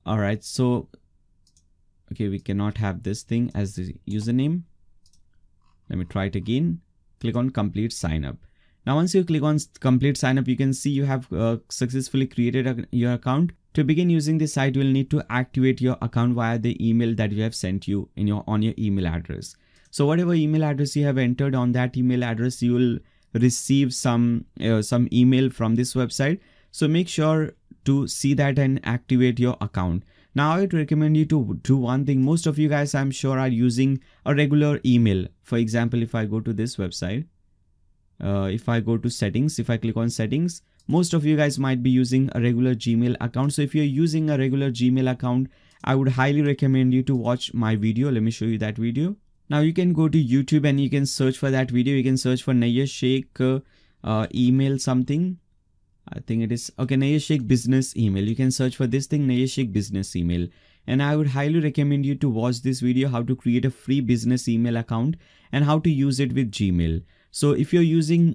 Alright, so okay, we cannot have this thing as the username. Let me try it again. Click on complete sign up. Now, once you click on complete sign up, you can see you have uh, successfully created a, your account. To begin using this site, you will need to activate your account via the email that you have sent you in your on your email address. So whatever email address you have entered on that email address, you will receive some uh, some email from this website so make sure to see that and activate your account now i would recommend you to do one thing most of you guys i'm sure are using a regular email for example if i go to this website uh, if i go to settings if i click on settings most of you guys might be using a regular gmail account so if you're using a regular gmail account i would highly recommend you to watch my video let me show you that video now you can go to YouTube and you can search for that video. You can search for Naya Sheikh uh, uh, email something. I think it is okay. Naya Sheikh business email. You can search for this thing Naya Sheikh business email. And I would highly recommend you to watch this video how to create a free business email account and how to use it with Gmail. So if you're using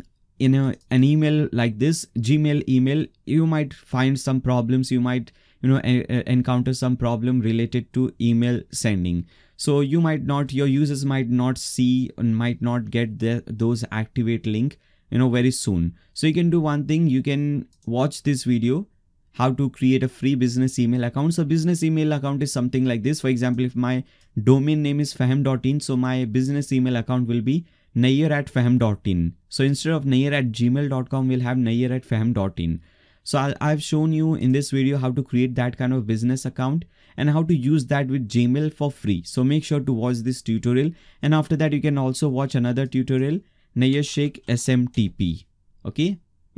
you know an email like this Gmail email, you might find some problems. You might you know encounter some problem related to email sending so you might not your users might not see and might not get the, those activate link you know very soon so you can do one thing you can watch this video how to create a free business email account so business email account is something like this for example if my domain name is faham.in so my business email account will be nayer at faham.in so instead of nayer at gmail.com we'll have nayer at faham.in so i have shown you in this video how to create that kind of business account and how to use that with Gmail for free. So make sure to watch this tutorial and after that you can also watch another tutorial Nayashake SMTP okay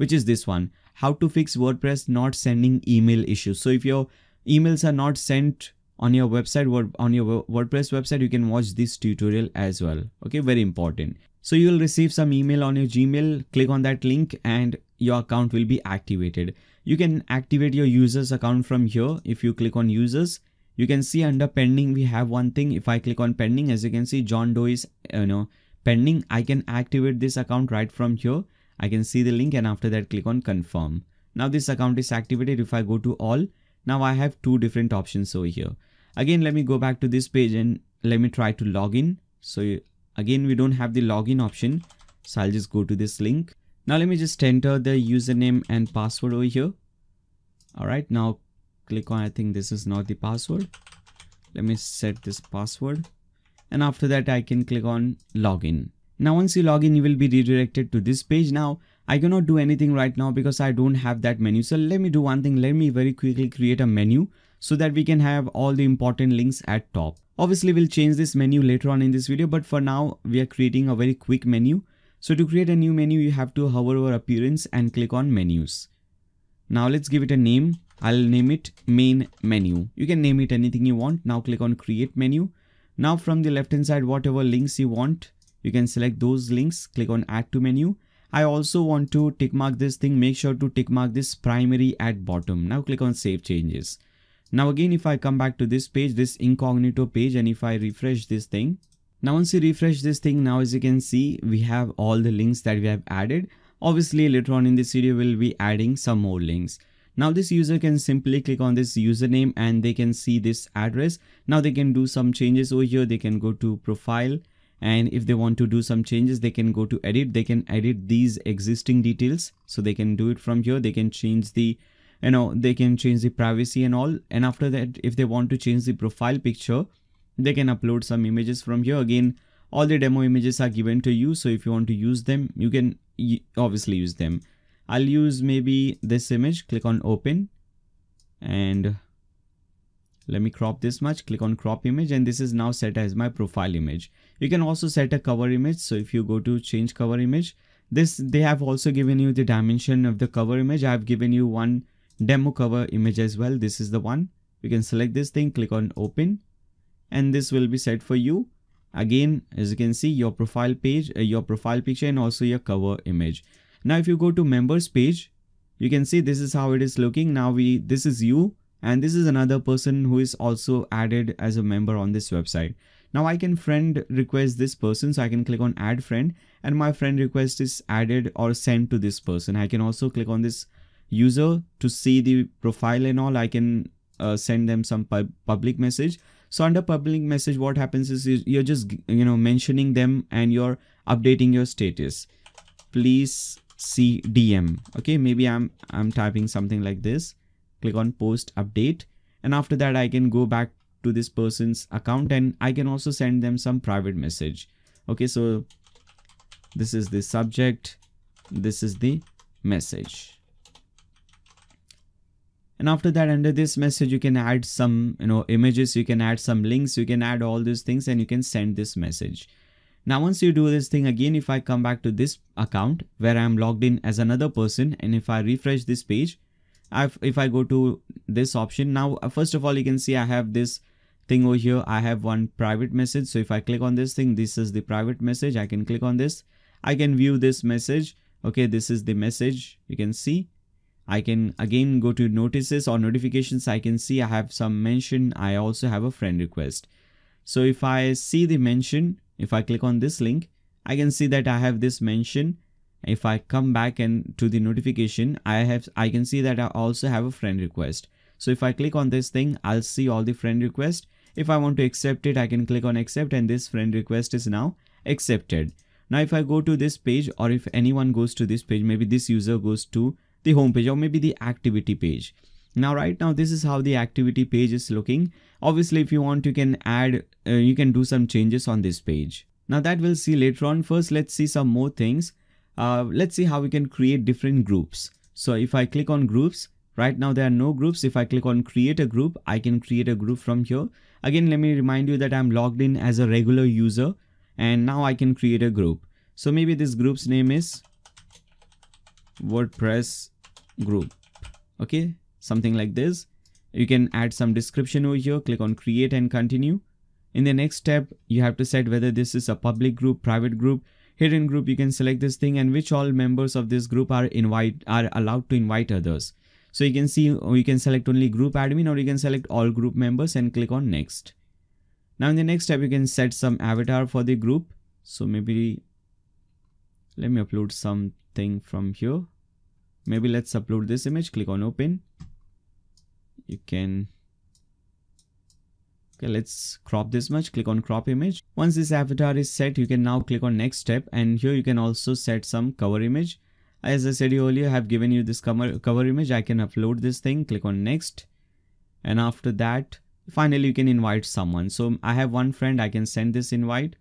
which is this one how to fix WordPress not sending email issues. So if your emails are not sent on your website on your WordPress website you can watch this tutorial as well okay very important. So you will receive some email on your Gmail click on that link and your account will be activated. You can activate your users account from here. If you click on users, you can see under pending, we have one thing. If I click on pending, as you can see, John Doe is, you know, pending. I can activate this account right from here. I can see the link and after that click on confirm. Now this account is activated. If I go to all, now I have two different options over here. Again, let me go back to this page and let me try to log in. So again, we don't have the login option. So I'll just go to this link. Now let me just enter the username and password over here. All right, now click on, I think this is not the password. Let me set this password. And after that, I can click on login. Now, once you log in, you will be redirected to this page. Now, I cannot do anything right now because I don't have that menu. So let me do one thing. Let me very quickly create a menu so that we can have all the important links at top. Obviously, we'll change this menu later on in this video, but for now, we are creating a very quick menu so to create a new menu, you have to hover over appearance and click on menus. Now let's give it a name. I'll name it main menu. You can name it anything you want. Now click on create menu. Now from the left hand side, whatever links you want, you can select those links, click on add to menu. I also want to tick mark this thing. Make sure to tick mark this primary at bottom. Now click on save changes. Now again, if I come back to this page, this incognito page, and if I refresh this thing, now once you refresh this thing, now as you can see, we have all the links that we have added. Obviously later on in this video, we'll be adding some more links. Now this user can simply click on this username and they can see this address. Now they can do some changes over here. They can go to profile and if they want to do some changes, they can go to edit. They can edit these existing details. So they can do it from here. They can change the, you know, they can change the privacy and all. And after that, if they want to change the profile picture, they can upload some images from here again all the demo images are given to you so if you want to use them you can obviously use them I'll use maybe this image click on open and let me crop this much click on crop image and this is now set as my profile image you can also set a cover image so if you go to change cover image this they have also given you the dimension of the cover image i've given you one demo cover image as well this is the one you can select this thing click on open and this will be set for you again as you can see your profile page uh, your profile picture and also your cover image now if you go to members page you can see this is how it is looking now we this is you and this is another person who is also added as a member on this website now i can friend request this person so i can click on add friend and my friend request is added or sent to this person i can also click on this user to see the profile and all i can uh, send them some pub public message so under public message what happens is you're just you know mentioning them and you're updating your status please see dm okay maybe i'm i'm typing something like this click on post update and after that i can go back to this person's account and i can also send them some private message okay so this is the subject this is the message and after that under this message you can add some you know images you can add some links you can add all these things and you can send this message now once you do this thing again if i come back to this account where i am logged in as another person and if i refresh this page I've, if i go to this option now uh, first of all you can see i have this thing over here i have one private message so if i click on this thing this is the private message i can click on this i can view this message okay this is the message you can see I can again go to notices or notifications. I can see I have some mention. I also have a friend request. So if I see the mention, if I click on this link, I can see that I have this mention. If I come back and to the notification, I have I can see that I also have a friend request. So if I click on this thing, I'll see all the friend request. If I want to accept it, I can click on accept and this friend request is now accepted. Now if I go to this page or if anyone goes to this page, maybe this user goes to the home page or maybe the activity page. Now right now this is how the activity page is looking. Obviously if you want you can add, uh, you can do some changes on this page. Now that we'll see later on. First let's see some more things. Uh, let's see how we can create different groups. So if I click on groups, right now there are no groups. If I click on create a group, I can create a group from here. Again, let me remind you that I'm logged in as a regular user and now I can create a group. So maybe this group's name is WordPress group. Okay, something like this. You can add some description over here, click on create and continue. In the next step, you have to set whether this is a public group, private group, hidden group. You can select this thing and which all members of this group are invite are allowed to invite others. So you can see you can select only group admin or you can select all group members and click on next. Now in the next step, you can set some avatar for the group. So maybe let me upload some thing from here maybe let's upload this image click on open you can okay let's crop this much click on crop image once this avatar is set you can now click on next step and here you can also set some cover image as i said earlier i have given you this cover, cover image i can upload this thing click on next and after that finally you can invite someone so i have one friend i can send this invite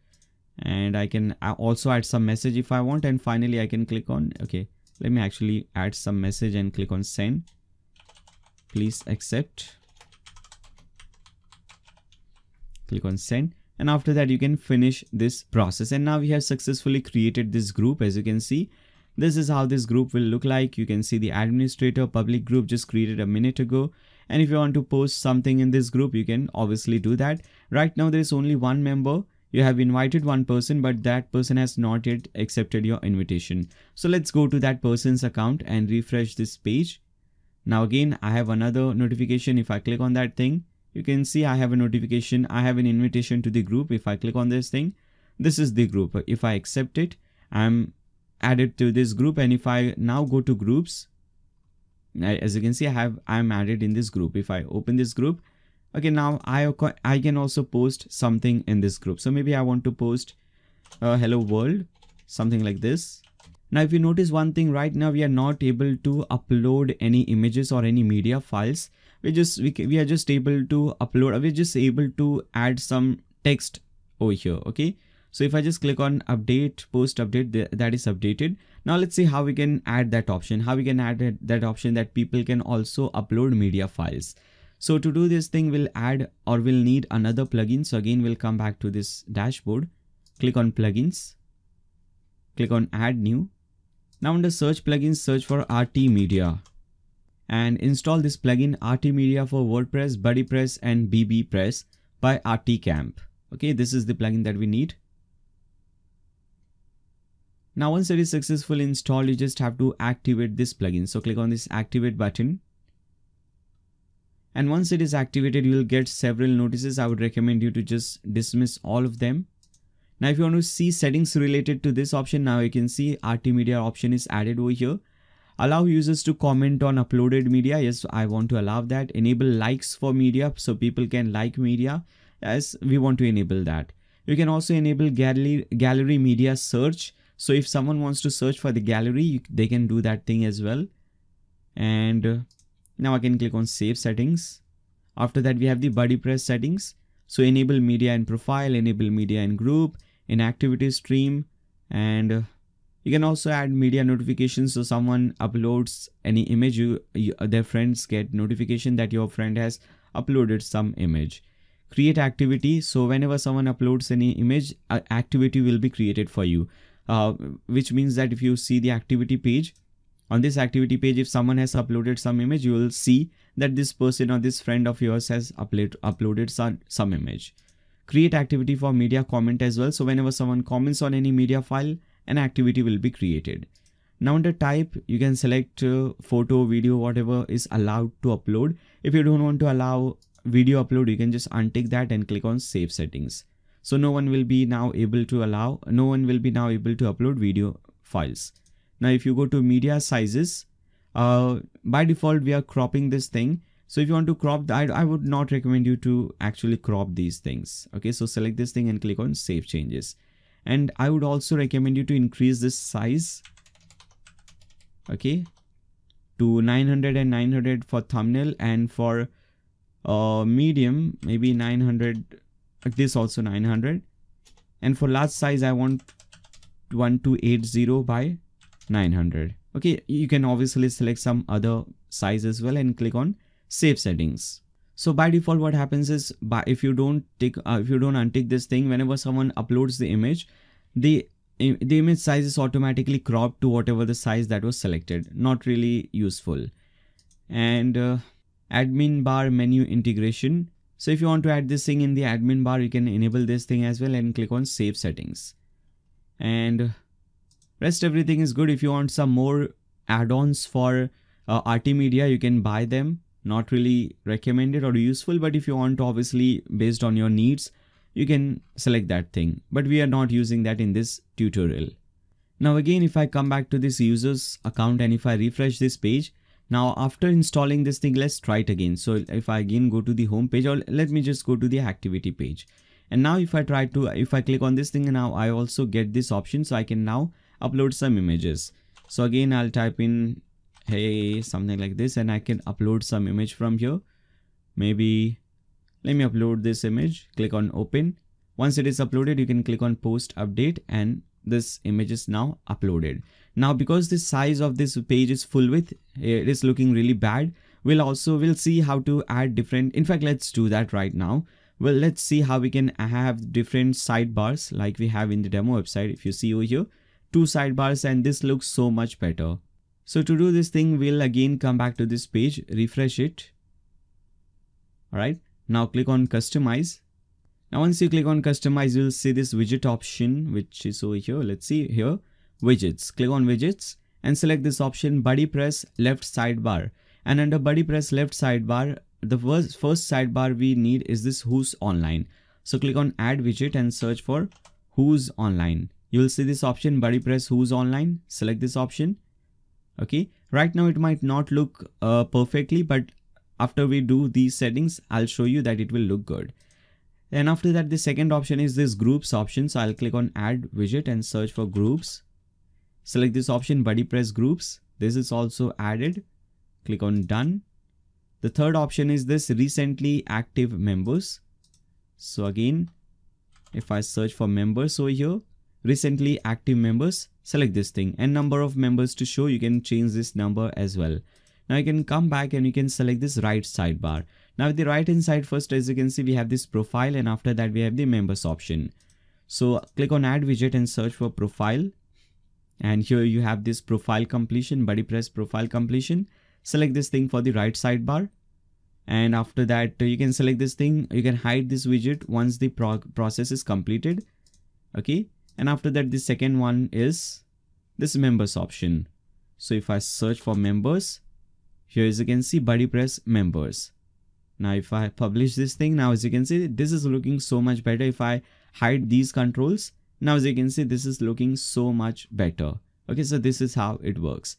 and I can also add some message if I want and finally I can click on okay let me actually add some message and click on send please accept click on send and after that you can finish this process and now we have successfully created this group as you can see this is how this group will look like you can see the administrator public group just created a minute ago and if you want to post something in this group you can obviously do that right now there is only one member you have invited one person but that person has not yet accepted your invitation. So let's go to that person's account and refresh this page. Now again, I have another notification. If I click on that thing, you can see I have a notification. I have an invitation to the group. If I click on this thing, this is the group. If I accept it, I'm added to this group. And if I now go to groups, as you can see, I have, I'm added in this group. If I open this group, okay now I, I can also post something in this group so maybe I want to post uh, hello world something like this now if you notice one thing right now we are not able to upload any images or any media files we just we, we are just able to upload uh, we're just able to add some text over here okay so if I just click on update post update th that is updated now let's see how we can add that option how we can add that option that people can also upload media files so to do this thing, we'll add or we'll need another plugin. So again, we'll come back to this dashboard, click on plugins, click on add new. Now under search plugins, search for RT Media and install this plugin RT Media for WordPress, BuddyPress and BBPress by RT Camp. Okay, this is the plugin that we need. Now once it is successfully installed, you just have to activate this plugin. So click on this activate button and once it is activated you will get several notices i would recommend you to just dismiss all of them now if you want to see settings related to this option now you can see rt media option is added over here allow users to comment on uploaded media yes i want to allow that enable likes for media so people can like media as yes, we want to enable that you can also enable gallery gallery media search so if someone wants to search for the gallery they can do that thing as well and uh, now I can click on save settings. After that we have the buddy press settings. So enable media and profile, enable media and group, in activity stream and uh, you can also add media notifications so someone uploads any image you, you, uh, their friends get notification that your friend has uploaded some image create activity so whenever someone uploads any image activity will be created for you uh, which means that if you see the activity page on this activity page, if someone has uploaded some image, you will see that this person or this friend of yours has upload, uploaded some, some image. Create activity for media comment as well. So whenever someone comments on any media file, an activity will be created. Now under type, you can select uh, photo, video, whatever is allowed to upload. If you don't want to allow video upload, you can just untick that and click on save settings. So no one will be now able to allow, no one will be now able to upload video files. Now, if you go to media sizes, uh, by default, we are cropping this thing. So if you want to crop, I, I would not recommend you to actually crop these things. Okay, so select this thing and click on save changes. And I would also recommend you to increase this size. Okay, to 900 and 900 for thumbnail and for uh, medium, maybe 900, like this also 900. And for large size, I want 1280 by 900 okay you can obviously select some other size as well and click on save settings so by default what happens is by if you don't take uh, if you don't untick this thing whenever someone uploads the image the the image size is automatically cropped to whatever the size that was selected not really useful and uh, admin bar menu integration so if you want to add this thing in the admin bar you can enable this thing as well and click on save settings and rest everything is good if you want some more add-ons for uh, Media, you can buy them not really recommended or useful but if you want obviously based on your needs you can select that thing but we are not using that in this tutorial now again if i come back to this user's account and if i refresh this page now after installing this thing let's try it again so if i again go to the home page or let me just go to the activity page and now if i try to if i click on this thing now i also get this option so i can now upload some images so again i'll type in hey something like this and i can upload some image from here maybe let me upload this image click on open once it is uploaded you can click on post update and this image is now uploaded now because the size of this page is full width eh, it is looking really bad we'll also we'll see how to add different in fact let's do that right now well let's see how we can have different sidebars like we have in the demo website if you see over here two sidebars and this looks so much better. So to do this thing, we'll again come back to this page, refresh it. Alright, now click on customize. Now once you click on customize, you'll see this widget option, which is over here. Let's see here, widgets. Click on widgets and select this option, buddy press left sidebar. And under buddy press left sidebar, the first, first sidebar we need is this who's online. So click on add widget and search for who's online you will see this option BuddyPress who's online. Select this option. Okay. Right now it might not look uh, perfectly, but after we do these settings, I'll show you that it will look good. And after that, the second option is this groups option. So I'll click on add widget and search for groups. Select this option BuddyPress groups. This is also added. Click on done. The third option is this recently active members. So again, if I search for members over here, recently active members, select this thing and number of members to show you can change this number as well. Now you can come back and you can select this right sidebar. Now the right hand side first as you can see we have this profile and after that we have the members option. So click on add widget and search for profile and here you have this profile completion buddy press profile completion. Select this thing for the right sidebar and after that you can select this thing you can hide this widget once the pro process is completed okay and after that the second one is this members option so if I search for members here as you can see BuddyPress members now if I publish this thing now as you can see this is looking so much better if I hide these controls now as you can see this is looking so much better okay so this is how it works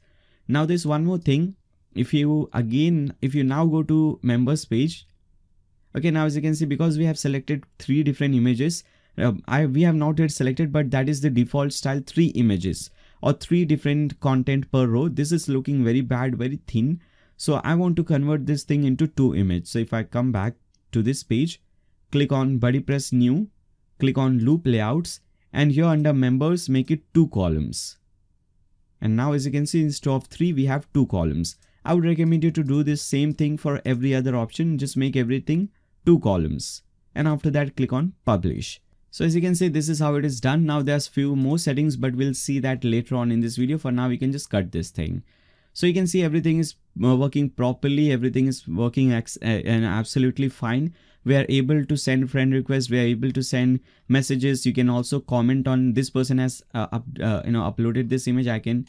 now there's one more thing if you again if you now go to members page okay now as you can see because we have selected three different images uh, I, we have not yet selected but that is the default style three images or three different content per row this is looking very bad very thin so I want to convert this thing into two image so if I come back to this page click on press new click on loop layouts and here under members make it two columns and now as you can see instead of three we have two columns I would recommend you to do this same thing for every other option just make everything two columns and after that click on publish so as you can see, this is how it is done. Now there's few more settings, but we'll see that later on in this video. For now, we can just cut this thing. So you can see everything is uh, working properly. Everything is working uh, and absolutely fine. We are able to send friend requests. We are able to send messages. You can also comment on this person has uh, up, uh, you know uploaded this image. I can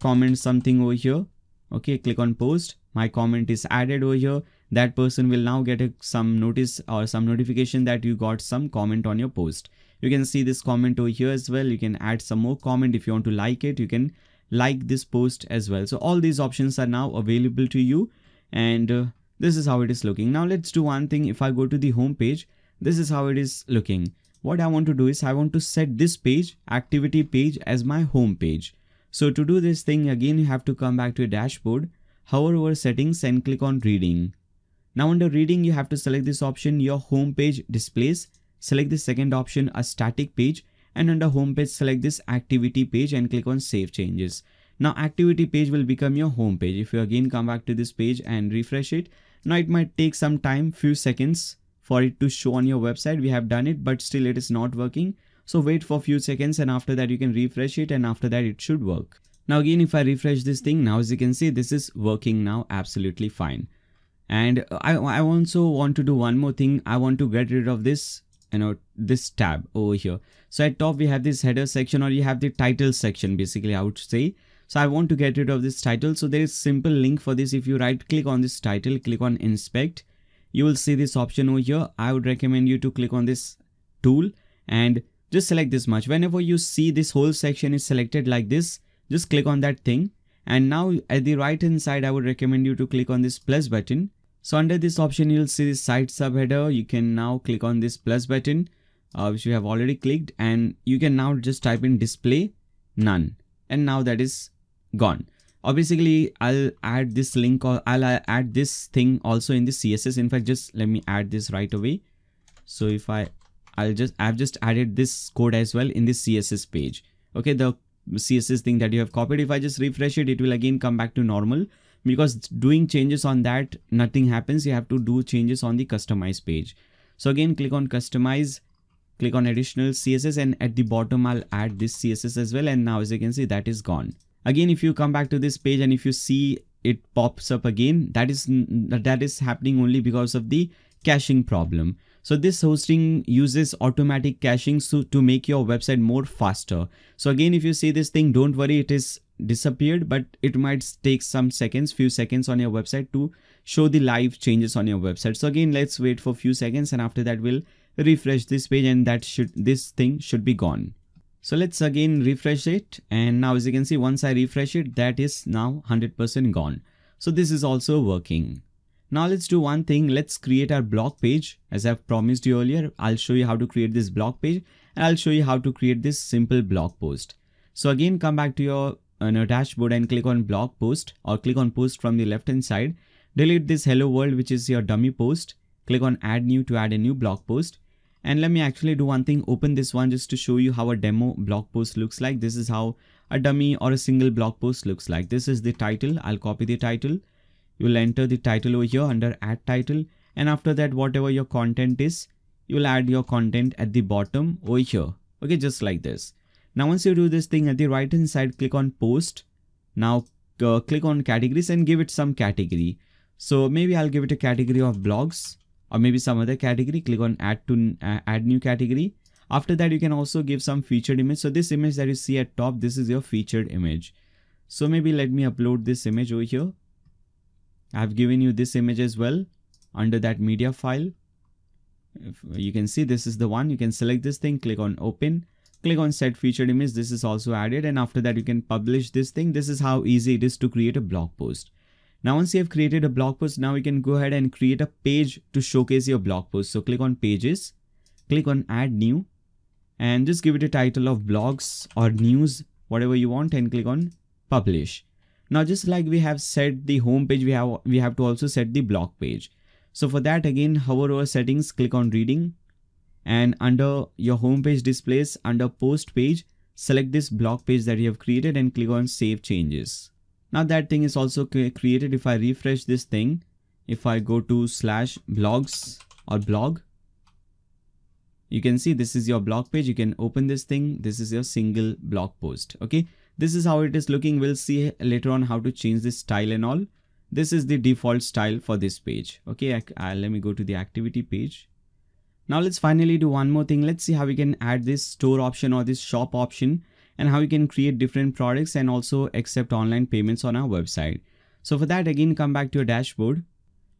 comment something over here. Okay, click on post. My comment is added over here that person will now get a, some notice or some notification that you got some comment on your post. You can see this comment over here as well. You can add some more comment if you want to like it. You can like this post as well. So all these options are now available to you and uh, this is how it is looking. Now let's do one thing. If I go to the home page, this is how it is looking. What I want to do is I want to set this page, activity page as my home page. So to do this thing again, you have to come back to your dashboard, hover over settings and click on reading. Now under reading, you have to select this option, your home page displays. Select the second option, a static page. And under home page, select this activity page and click on save changes. Now activity page will become your home page. If you again come back to this page and refresh it, now it might take some time, few seconds for it to show on your website. We have done it, but still it is not working. So wait for few seconds and after that you can refresh it and after that it should work. Now again if I refresh this thing now as you can see this is working now absolutely fine and I, I also want to do one more thing I want to get rid of this you know this tab over here so at top we have this header section or you have the title section basically I would say so I want to get rid of this title so there is simple link for this if you right click on this title click on inspect you will see this option over here I would recommend you to click on this tool and just select this much whenever you see this whole section is selected like this just click on that thing and now at the right hand side I would recommend you to click on this plus button so under this option, you'll see the site subheader. You can now click on this plus button, uh, which you have already clicked and you can now just type in display none. And now that is gone. Obviously, uh, I'll add this link or I'll uh, add this thing also in the CSS. In fact, just let me add this right away. So if I, I'll just, I've just added this code as well in the CSS page. Okay, the CSS thing that you have copied. If I just refresh it, it will again come back to normal because doing changes on that nothing happens you have to do changes on the customize page so again click on customize click on additional css and at the bottom i'll add this css as well and now as you can see that is gone again if you come back to this page and if you see it pops up again that is that is happening only because of the caching problem so this hosting uses automatic caching so to make your website more faster so again if you see this thing don't worry it is disappeared but it might take some seconds few seconds on your website to show the live changes on your website so again let's wait for few seconds and after that we'll refresh this page and that should this thing should be gone so let's again refresh it and now as you can see once i refresh it that is now 100% gone so this is also working now let's do one thing let's create our blog page as i've promised you earlier i'll show you how to create this blog page and i'll show you how to create this simple blog post so again come back to your uh, on your dashboard and click on blog post or click on post from the left hand side. Delete this hello world which is your dummy post. Click on add new to add a new blog post. And let me actually do one thing, open this one just to show you how a demo blog post looks like. This is how a dummy or a single blog post looks like. This is the title. I'll copy the title. You'll enter the title over here under add title. And after that, whatever your content is, you'll add your content at the bottom over here. Okay, just like this. Now once you do this thing at the right hand side, click on post. Now uh, click on categories and give it some category. So maybe I'll give it a category of blogs or maybe some other category. Click on add to uh, add new category. After that, you can also give some featured image. So this image that you see at top, this is your featured image. So maybe let me upload this image over here. I've given you this image as well under that media file. If you can see this is the one. You can select this thing, click on open click on set featured image this is also added and after that you can publish this thing this is how easy it is to create a blog post now once you have created a blog post now you can go ahead and create a page to showcase your blog post so click on pages click on add new and just give it a title of blogs or news whatever you want and click on publish now just like we have set the home page we have we have to also set the blog page so for that again hover over settings click on reading and under your homepage displays under post page, select this blog page that you have created and click on save changes. Now that thing is also created. If I refresh this thing, if I go to slash blogs or blog, you can see this is your blog page. You can open this thing. This is your single blog post. Okay. This is how it is looking. We'll see later on how to change this style and all. This is the default style for this page. Okay. I, I, uh, let me go to the activity page. Now let's finally do one more thing. Let's see how we can add this store option or this shop option and how we can create different products and also accept online payments on our website. So for that again, come back to your dashboard.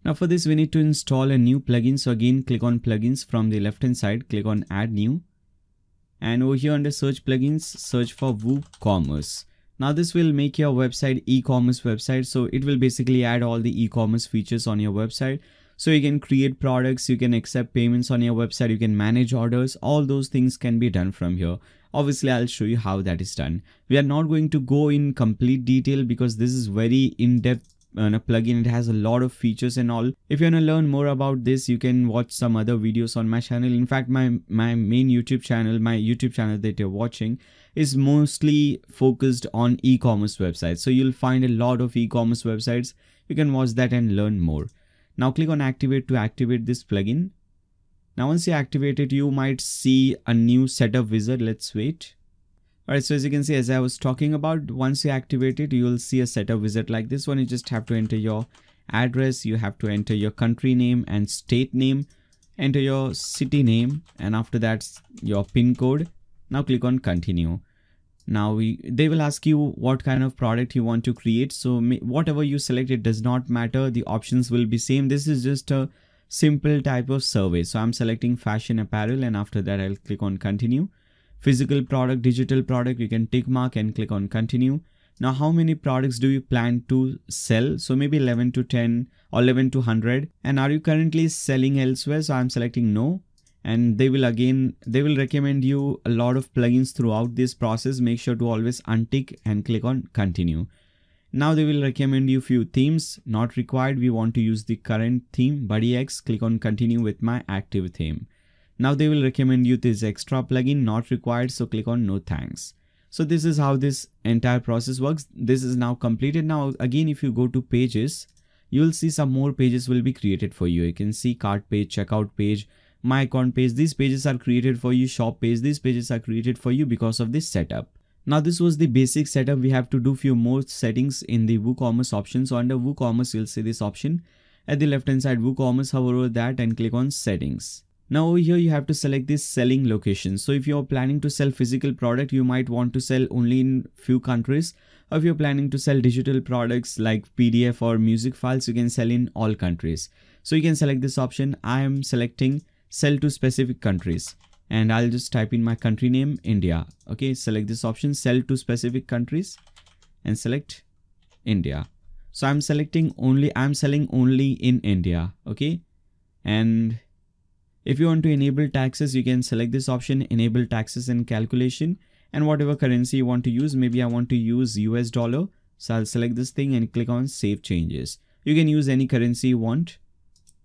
Now for this, we need to install a new plugin. So again, click on plugins from the left hand side, click on add new. And over here under search plugins, search for WooCommerce. Now this will make your website e-commerce website. So it will basically add all the e-commerce features on your website. So you can create products, you can accept payments on your website, you can manage orders, all those things can be done from here. Obviously, I'll show you how that is done. We are not going to go in complete detail because this is very in-depth on uh, a plugin it has a lot of features and all if you want to learn more about this you can watch some other videos on my channel in fact my my main youtube channel my youtube channel that you're watching is mostly focused on e-commerce websites so you'll find a lot of e-commerce websites you can watch that and learn more now click on activate to activate this plugin. Now once you activate it, you might see a new setup wizard. Let's wait. Alright, so as you can see, as I was talking about, once you activate it, you'll see a setup wizard like this one. You just have to enter your address, you have to enter your country name and state name, enter your city name, and after that, your pin code. Now click on continue now we they will ask you what kind of product you want to create so whatever you select it does not matter the options will be same this is just a simple type of survey so i'm selecting fashion apparel and after that i'll click on continue physical product digital product you can tick mark and click on continue now how many products do you plan to sell so maybe 11 to 10 or 11 to 100 and are you currently selling elsewhere so i'm selecting no and they will again they will recommend you a lot of plugins throughout this process make sure to always untick and click on continue now they will recommend you few themes not required we want to use the current theme BuddyX click on continue with my active theme now they will recommend you this extra plugin not required so click on no thanks so this is how this entire process works this is now completed now again if you go to pages you will see some more pages will be created for you you can see cart page checkout page my account page these pages are created for you shop page these pages are created for you because of this setup now this was the basic setup we have to do few more settings in the woocommerce option so under woocommerce you'll see this option at the left hand side woocommerce hover over that and click on settings now over here you have to select this selling location. So if you're planning to sell physical product, you might want to sell only in few countries. Or if you're planning to sell digital products like PDF or music files, you can sell in all countries. So you can select this option. I am selecting sell to specific countries and I'll just type in my country name India okay select this option sell to specific countries and select India so I'm selecting only I'm selling only in India okay and if you want to enable taxes you can select this option enable taxes and calculation and whatever currency you want to use maybe I want to use US dollar so I'll select this thing and click on save changes you can use any currency you want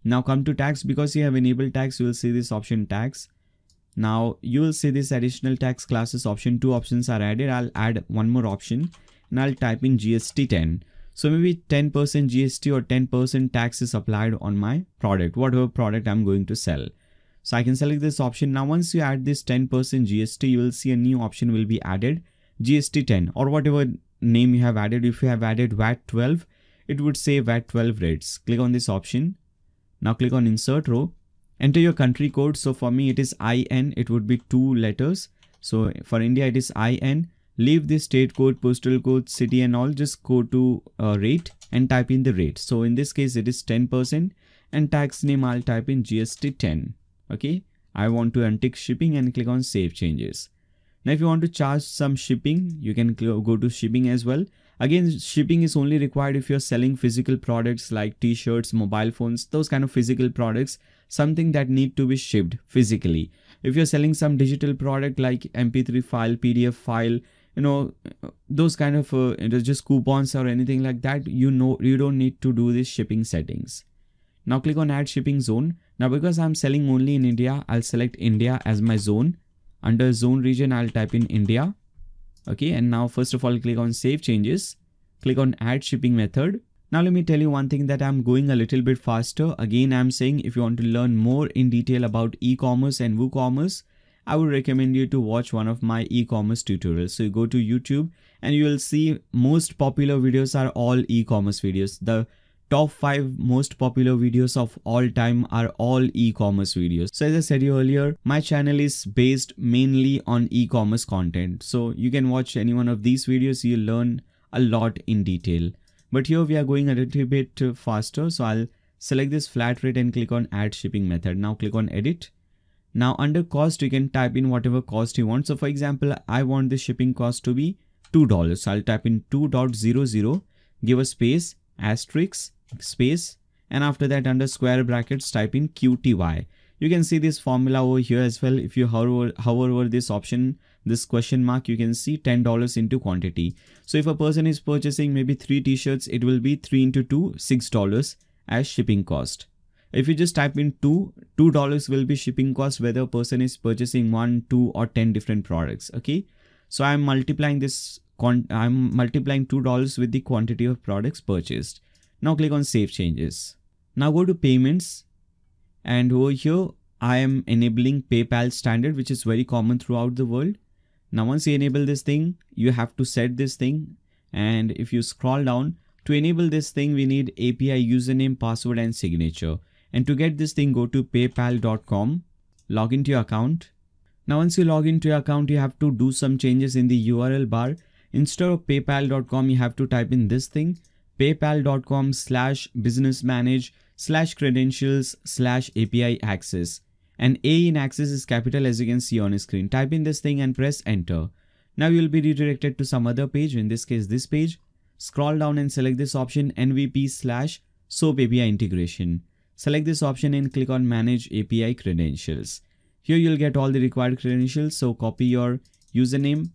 now come to tags because you have enabled tags you will see this option tags. Now you will see this additional tax classes option two options are added. I'll add one more option and I'll type in GST 10. So maybe 10% GST or 10% tax is applied on my product, whatever product I'm going to sell. So I can select this option. Now once you add this 10% GST, you will see a new option will be added GST 10 or whatever name you have added. If you have added VAT 12, it would say VAT 12 rates. Click on this option now click on insert row, enter your country code. So for me, it is IN, it would be two letters. So for India, it is IN. Leave the state code, postal code, city and all. Just go to uh, rate and type in the rate. So in this case, it is 10% and tax name, I'll type in GST 10. Okay. I want to untick shipping and click on save changes. Now if you want to charge some shipping, you can go to shipping as well. Again, shipping is only required if you're selling physical products like t-shirts, mobile phones, those kind of physical products, something that need to be shipped physically. If you're selling some digital product like MP3 file, PDF file, you know those kind of uh, just coupons or anything like that you know you don't need to do this shipping settings now click on add shipping zone now because i'm selling only in india i'll select india as my zone under zone region i'll type in india Okay, and now first of all, click on save changes, click on add shipping method. Now let me tell you one thing that I'm going a little bit faster. Again, I'm saying if you want to learn more in detail about e-commerce and WooCommerce, I would recommend you to watch one of my e-commerce tutorials. So you go to YouTube and you will see most popular videos are all e-commerce videos. The top 5 most popular videos of all time are all e-commerce videos. So as I said you earlier, my channel is based mainly on e-commerce content. So you can watch any one of these videos, you'll learn a lot in detail. But here we are going a little bit faster. So I'll select this flat rate and click on add shipping method. Now click on edit. Now under cost, you can type in whatever cost you want. So for example, I want the shipping cost to be $2. So I'll type in 2.00, give a space, asterisk, space and after that under square brackets type in QTY. You can see this formula over here as well. If you hover, hover over this option, this question mark, you can see $10 into quantity. So if a person is purchasing maybe three t-shirts, it will be three into two, $6 as shipping cost. If you just type in two, $2 will be shipping cost whether a person is purchasing one, two or 10 different products. Okay. So I'm multiplying this, I'm multiplying $2 with the quantity of products purchased. Now click on save changes. Now go to payments and over here I am enabling PayPal standard which is very common throughout the world. Now once you enable this thing, you have to set this thing and if you scroll down, to enable this thing we need API username, password and signature. And to get this thing go to paypal.com, log into your account. Now once you log into your account, you have to do some changes in the URL bar. Instead of paypal.com, you have to type in this thing paypal.com slash manage slash credentials slash API access. And A in access is capital as you can see on screen. Type in this thing and press enter. Now you will be redirected to some other page, in this case this page. Scroll down and select this option NVP slash SOAP API integration. Select this option and click on manage API credentials. Here you'll get all the required credentials so copy your username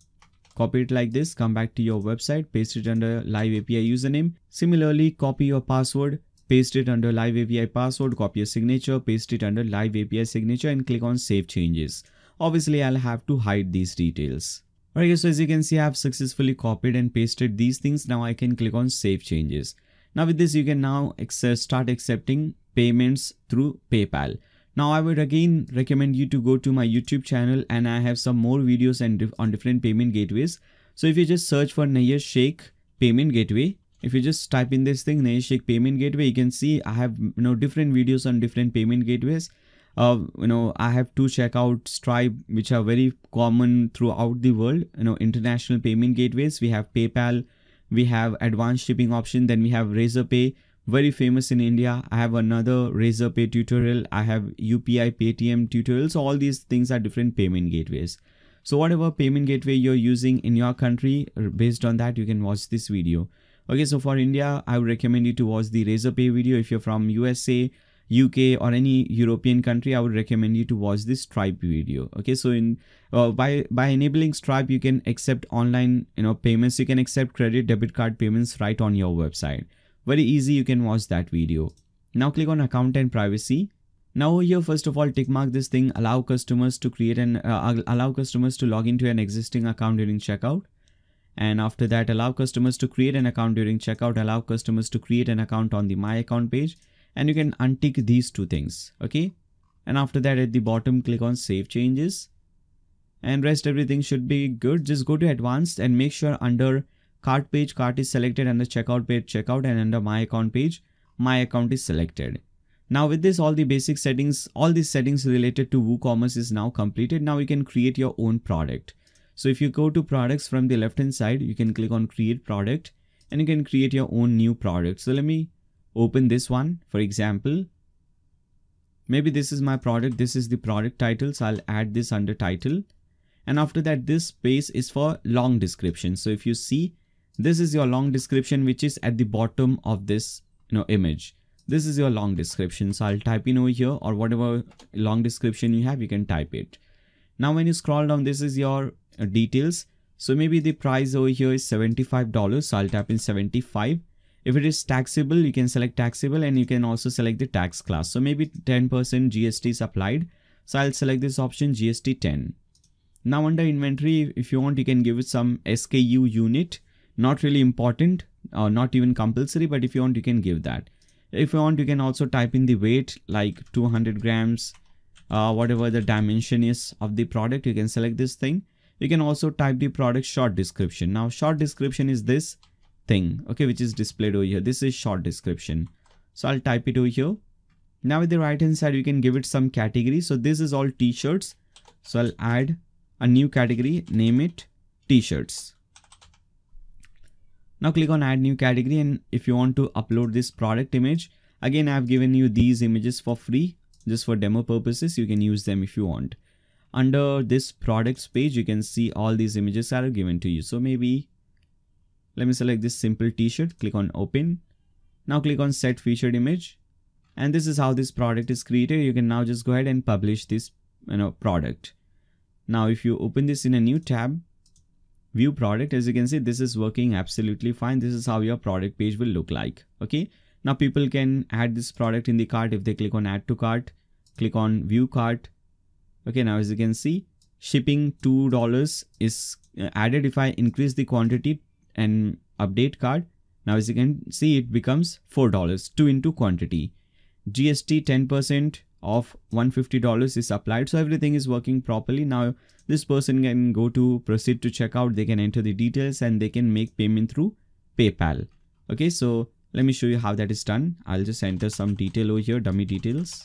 Copy it like this, come back to your website, paste it under live API username. Similarly, copy your password, paste it under live API password, copy your signature, paste it under live API signature and click on save changes. Obviously, I'll have to hide these details. Alright so as you can see, I have successfully copied and pasted these things. Now I can click on save changes. Now with this, you can now start accepting payments through PayPal. Now I would again recommend you to go to my YouTube channel and I have some more videos and dif on different payment gateways. So if you just search for Nayer Shake payment gateway, if you just type in this thing Nayer Shake payment gateway, you can see I have you know different videos on different payment gateways. Uh, you know I have two checkout Stripe which are very common throughout the world. You know international payment gateways. We have PayPal, we have advanced shipping option, then we have Razorpay very famous in India. I have another Razor Pay tutorial. I have UPI Paytm tutorials. So all these things are different payment gateways. So whatever payment gateway you're using in your country, based on that, you can watch this video. Okay, so for India, I would recommend you to watch the Razorpay video. If you're from USA, UK or any European country, I would recommend you to watch this Stripe video. Okay, so in uh, by by enabling Stripe, you can accept online you know payments. You can accept credit, debit card payments right on your website. Very easy, you can watch that video. Now click on account and privacy. Now here first of all tick mark this thing allow customers to create and uh, allow customers to log into an existing account during checkout and after that allow customers to create an account during checkout allow customers to create an account on the my account page and you can untick these two things okay and after that at the bottom click on save changes and rest everything should be good just go to advanced and make sure under cart page cart is selected and the checkout page checkout and under my account page my account is selected now with this all the basic settings all these settings related to woocommerce is now completed now you can create your own product so if you go to products from the left hand side you can click on create product and you can create your own new product so let me open this one for example maybe this is my product this is the product title so i'll add this under title and after that this space is for long description so if you see this is your long description, which is at the bottom of this you know, image. This is your long description. So I'll type in over here or whatever long description you have, you can type it. Now, when you scroll down, this is your uh, details. So maybe the price over here is $75. So I'll type in 75. If it is taxable, you can select taxable and you can also select the tax class. So maybe 10% GST is applied. So I'll select this option GST 10. Now under inventory, if you want, you can give it some SKU unit not really important or not even compulsory but if you want you can give that if you want you can also type in the weight like 200 grams uh, whatever the dimension is of the product you can select this thing you can also type the product short description now short description is this thing okay which is displayed over here this is short description so i'll type it over here now with the right hand side you can give it some category so this is all t-shirts so i'll add a new category name it t-shirts now click on add new category and if you want to upload this product image, again I've given you these images for free just for demo purposes you can use them if you want. Under this products page you can see all these images are given to you. So maybe let me select this simple t-shirt, click on open. Now click on set featured image and this is how this product is created. You can now just go ahead and publish this you know product. Now if you open this in a new tab view product as you can see this is working absolutely fine this is how your product page will look like okay now people can add this product in the cart if they click on add to cart click on view cart okay now as you can see shipping two dollars is uh, added if i increase the quantity and update cart now as you can see it becomes four dollars two into quantity gst 10 percent of 150 dollars is applied so everything is working properly now this person can go to proceed to checkout they can enter the details and they can make payment through paypal okay so let me show you how that is done i'll just enter some detail over here dummy details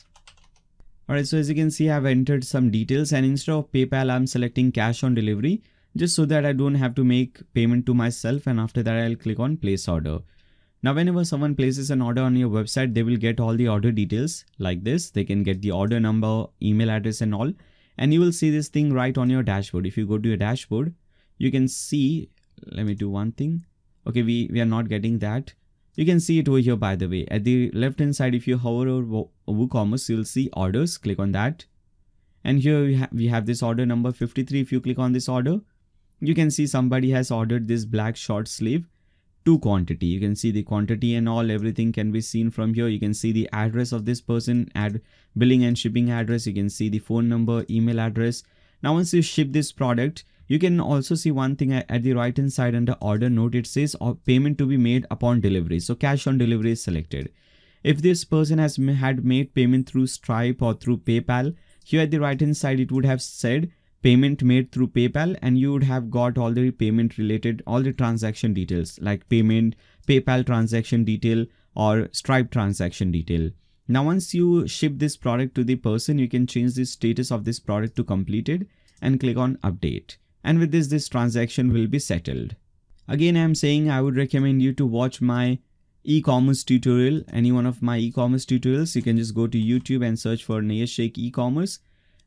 Alright, so as you can see, I've entered some details and instead of PayPal, I'm selecting cash on delivery just so that I don't have to make payment to myself and after that I'll click on place order. Now, whenever someone places an order on your website, they will get all the order details like this. They can get the order number, email address and all and you will see this thing right on your dashboard. If you go to your dashboard, you can see, let me do one thing. Okay, we, we are not getting that. You can see it over here, by the way. At the left hand side, if you hover over WooCommerce, you'll see orders. Click on that. And here we, ha we have this order number 53. If you click on this order, you can see somebody has ordered this black short sleeve to quantity you can see the quantity and all everything can be seen from here you can see the address of this person add billing and shipping address you can see the phone number email address now once you ship this product you can also see one thing at the right hand side under order note it says uh, payment to be made upon delivery so cash on delivery is selected if this person has had made payment through stripe or through paypal here at the right hand side it would have said payment made through PayPal and you would have got all the payment related, all the transaction details like payment, PayPal transaction detail or Stripe transaction detail. Now, once you ship this product to the person, you can change the status of this product to completed and click on update. And with this, this transaction will be settled. Again, I'm saying I would recommend you to watch my e-commerce tutorial, any one of my e-commerce tutorials. You can just go to YouTube and search for Nayashake e e-commerce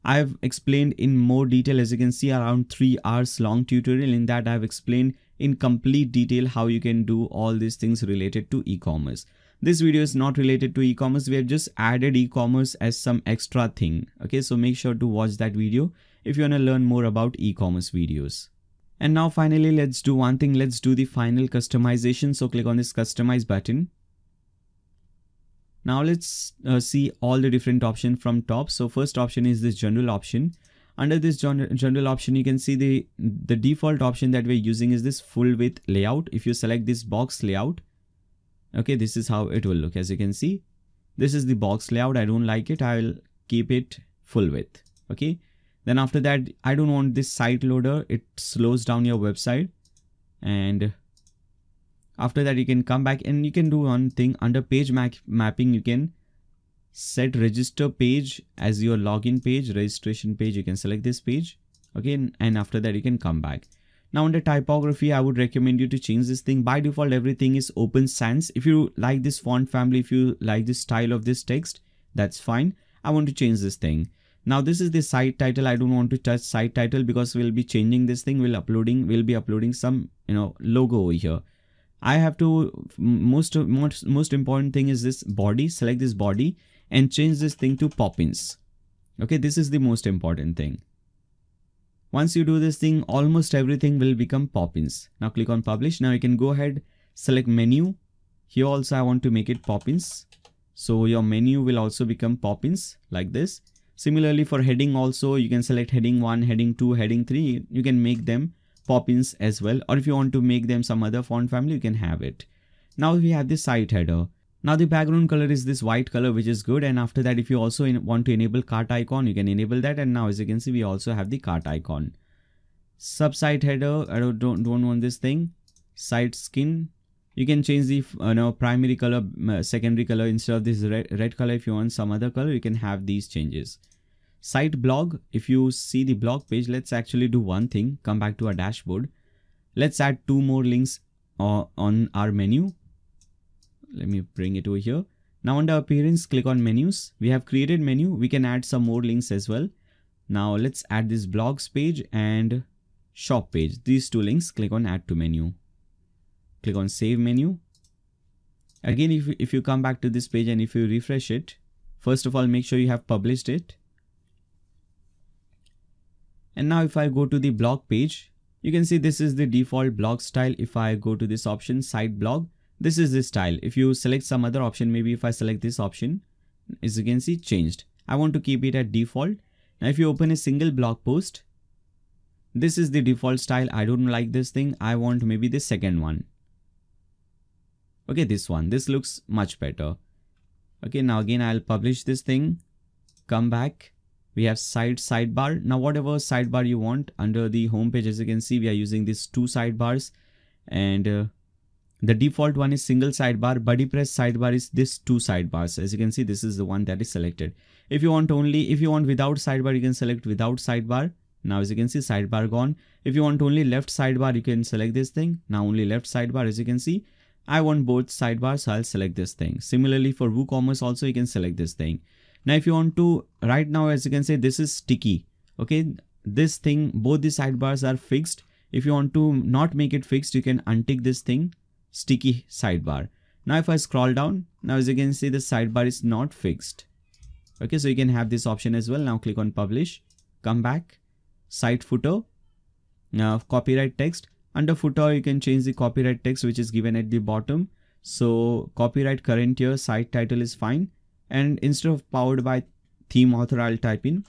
I've explained in more detail as you can see around 3 hours long tutorial in that I've explained in complete detail how you can do all these things related to e-commerce. This video is not related to e-commerce. We have just added e-commerce as some extra thing. Okay, so make sure to watch that video if you want to learn more about e-commerce videos. And now finally, let's do one thing. Let's do the final customization. So click on this customize button now let's uh, see all the different options from top. So first option is this general option. Under this general option, you can see the, the default option that we're using is this full width layout. If you select this box layout, okay, this is how it will look. As you can see, this is the box layout. I don't like it. I will keep it full width. Okay. Then after that, I don't want this site loader. It slows down your website and after that you can come back and you can do one thing under page mapping you can set register page as your login page registration page you can select this page okay and after that you can come back now under typography i would recommend you to change this thing by default everything is open sans if you like this font family if you like the style of this text that's fine i want to change this thing now this is the site title i don't want to touch site title because we'll be changing this thing we'll uploading we'll be uploading some you know logo over here I have to most most most important thing is this body select this body and change this thing to Poppins okay this is the most important thing once you do this thing almost everything will become Poppins now click on publish now you can go ahead select menu here also I want to make it Poppins so your menu will also become Poppins like this similarly for heading also you can select heading 1 heading 2 heading 3 you can make them Poppins as well or if you want to make them some other font family you can have it. Now we have this site header. Now the background color is this white color which is good and after that if you also want to enable cart icon you can enable that and now as you can see we also have the cart icon. Sub site header, I don't, don't want this thing. Site skin, you can change the you uh, know primary color uh, secondary color instead of this red, red color if you want some other color you can have these changes site blog, if you see the blog page, let's actually do one thing, come back to our dashboard. Let's add two more links uh, on our menu. Let me bring it over here. Now under appearance, click on menus. We have created menu. We can add some more links as well. Now let's add this blogs page and shop page. These two links, click on add to menu. Click on save menu. Again, if, if you come back to this page and if you refresh it, first of all, make sure you have published it. And now if I go to the blog page, you can see this is the default blog style. If I go to this option site blog, this is the style. If you select some other option, maybe if I select this option, as you can see changed. I want to keep it at default. Now if you open a single blog post, this is the default style. I don't like this thing. I want maybe the second one. Okay, this one. This looks much better. Okay, now again I'll publish this thing, come back we have side sidebar now whatever sidebar you want under the home page as you can see we are using these two sidebars and uh, the default one is single sidebar buddy press sidebar is this two sidebars as you can see this is the one that is selected if you want only if you want without sidebar you can select without sidebar now as you can see sidebar gone if you want only left sidebar you can select this thing now only left sidebar as you can see i want both sidebars so i'll select this thing similarly for woocommerce also you can select this thing now if you want to right now as you can say this is sticky okay this thing both the sidebars are fixed if you want to not make it fixed you can untick this thing sticky sidebar now if i scroll down now as you can see the sidebar is not fixed okay so you can have this option as well now click on publish come back site footer now uh, copyright text under footer you can change the copyright text which is given at the bottom so copyright current year site title is fine and instead of powered by theme author I'll type in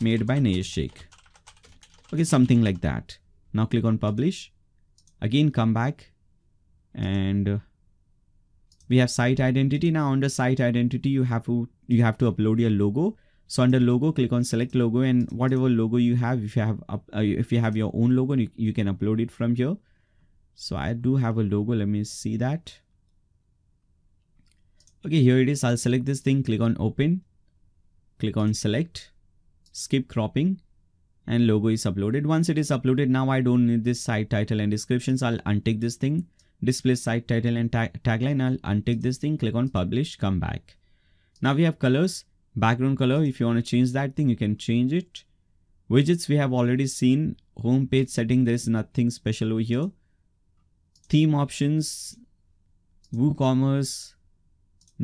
made by Nayesh okay something like that now click on publish again come back and uh, we have site identity now under site identity you have to you have to upload your logo so under logo click on select logo and whatever logo you have if you have up, uh, if you have your own logo you, you can upload it from here so i do have a logo let me see that Okay, here it is. I'll select this thing, click on open, click on select, skip cropping and logo is uploaded. Once it is uploaded, now I don't need this site title and descriptions. I'll untick this thing, display site title and ta tagline. I'll untick this thing, click on publish, come back. Now we have colors, background color. If you want to change that thing, you can change it. Widgets we have already seen. Home page setting, there is nothing special over here. Theme options, WooCommerce,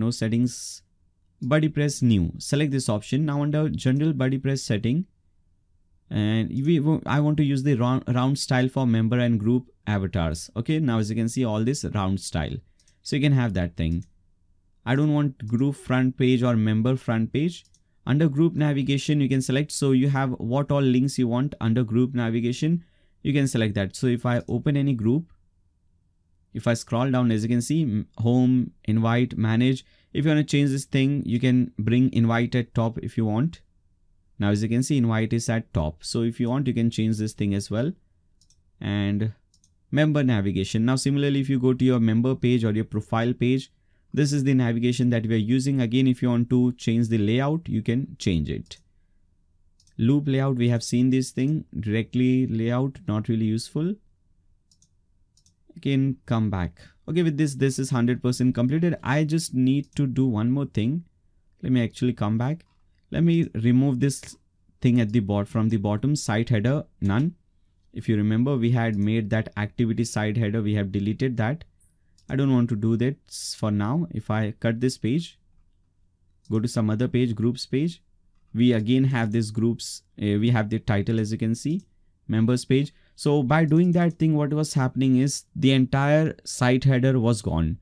no settings body press new select this option now under general body press setting and we I want to use the round, round style for member and group avatars okay now as you can see all this round style so you can have that thing I don't want group front page or member front page under group navigation you can select so you have what all links you want under group navigation you can select that so if I open any group if I scroll down as you can see home invite manage if you want to change this thing you can bring invite at top if you want now as you can see invite is at top so if you want you can change this thing as well and member navigation now similarly if you go to your member page or your profile page this is the navigation that we are using again if you want to change the layout you can change it loop layout we have seen this thing directly layout not really useful can come back okay with this this is 100% completed I just need to do one more thing let me actually come back let me remove this thing at the bot from the bottom site header none if you remember we had made that activity side header we have deleted that I don't want to do that for now if I cut this page go to some other page groups page we again have this groups uh, we have the title as you can see members page so by doing that thing, what was happening is the entire site header was gone.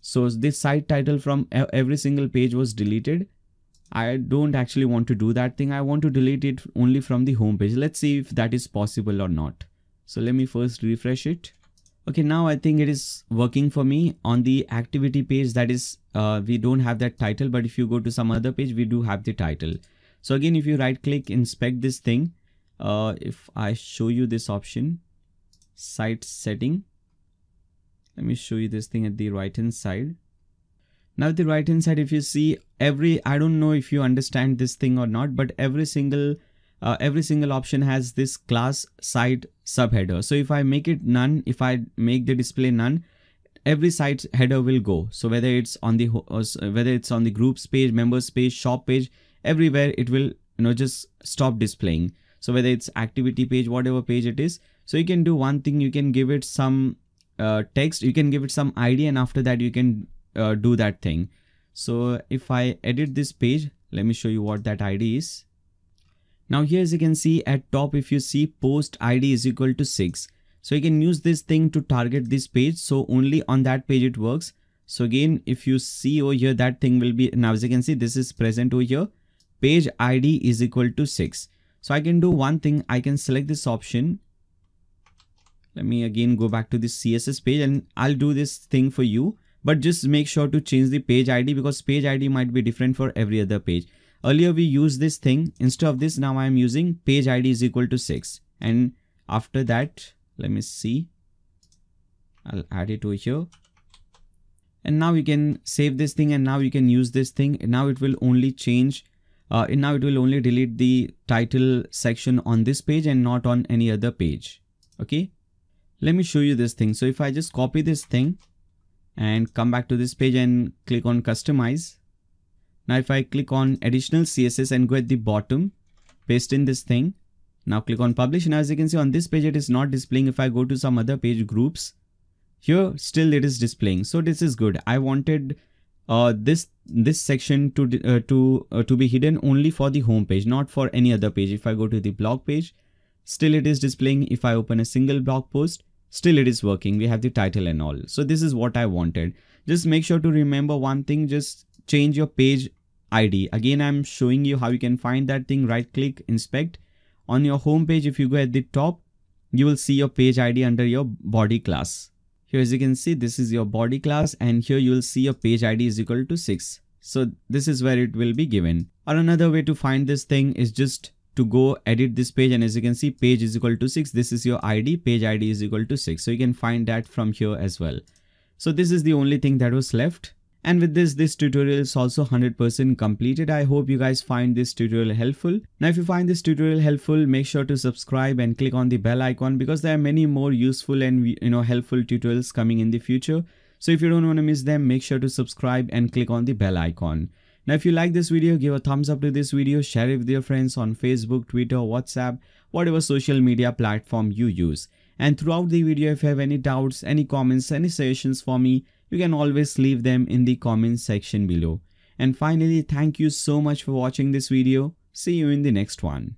So this site title from every single page was deleted. I don't actually want to do that thing. I want to delete it only from the home page. Let's see if that is possible or not. So let me first refresh it. Okay, now I think it is working for me on the activity page that is, uh, we don't have that title, but if you go to some other page, we do have the title. So again, if you right click, inspect this thing, uh, if I show you this option site setting let me show you this thing at the right hand side now the right hand side if you see every I don't know if you understand this thing or not but every single uh, every single option has this class site subheader so if I make it none if I make the display none every site header will go so whether it's on the uh, whether it's on the groups page members page shop page everywhere it will you know just stop displaying so whether it's activity page, whatever page it is. So you can do one thing, you can give it some uh, text, you can give it some ID and after that you can uh, do that thing. So if I edit this page, let me show you what that ID is. Now here as you can see at top if you see post ID is equal to 6. So you can use this thing to target this page. So only on that page it works. So again, if you see over here, that thing will be now as you can see, this is present over here. Page ID is equal to 6. So I can do one thing. I can select this option. Let me again go back to this CSS page and I'll do this thing for you. But just make sure to change the page ID because page ID might be different for every other page. Earlier we used this thing. Instead of this, now I'm using page ID is equal to 6. And after that, let me see. I'll add it over here and now you can save this thing and now you can use this thing and now it will only change uh, and now it will only delete the title section on this page and not on any other page okay let me show you this thing so if I just copy this thing and come back to this page and click on customize now if I click on additional CSS and go at the bottom paste in this thing now click on publish and as you can see on this page it is not displaying if I go to some other page groups here still it is displaying so this is good I wanted uh, this this section to uh, to uh, to be hidden only for the home page not for any other page if i go to the blog page still it is displaying if i open a single blog post still it is working we have the title and all so this is what i wanted just make sure to remember one thing just change your page id again i'm showing you how you can find that thing right click inspect on your home page if you go at the top you will see your page id under your body class here as you can see, this is your body class and here you'll see your page ID is equal to 6. So this is where it will be given. Or another way to find this thing is just to go edit this page and as you can see page is equal to 6 this is your id page id is equal to 6 so you can find that from here as well so this is the only thing that was left and with this, this tutorial is also 100% completed. I hope you guys find this tutorial helpful. Now, if you find this tutorial helpful, make sure to subscribe and click on the bell icon because there are many more useful and you know helpful tutorials coming in the future. So if you don't want to miss them, make sure to subscribe and click on the bell icon. Now if you like this video, give a thumbs up to this video, share it with your friends on Facebook, Twitter, WhatsApp, whatever social media platform you use. And throughout the video, if you have any doubts, any comments, any suggestions for me, you can always leave them in the comments section below. And finally, thank you so much for watching this video. See you in the next one.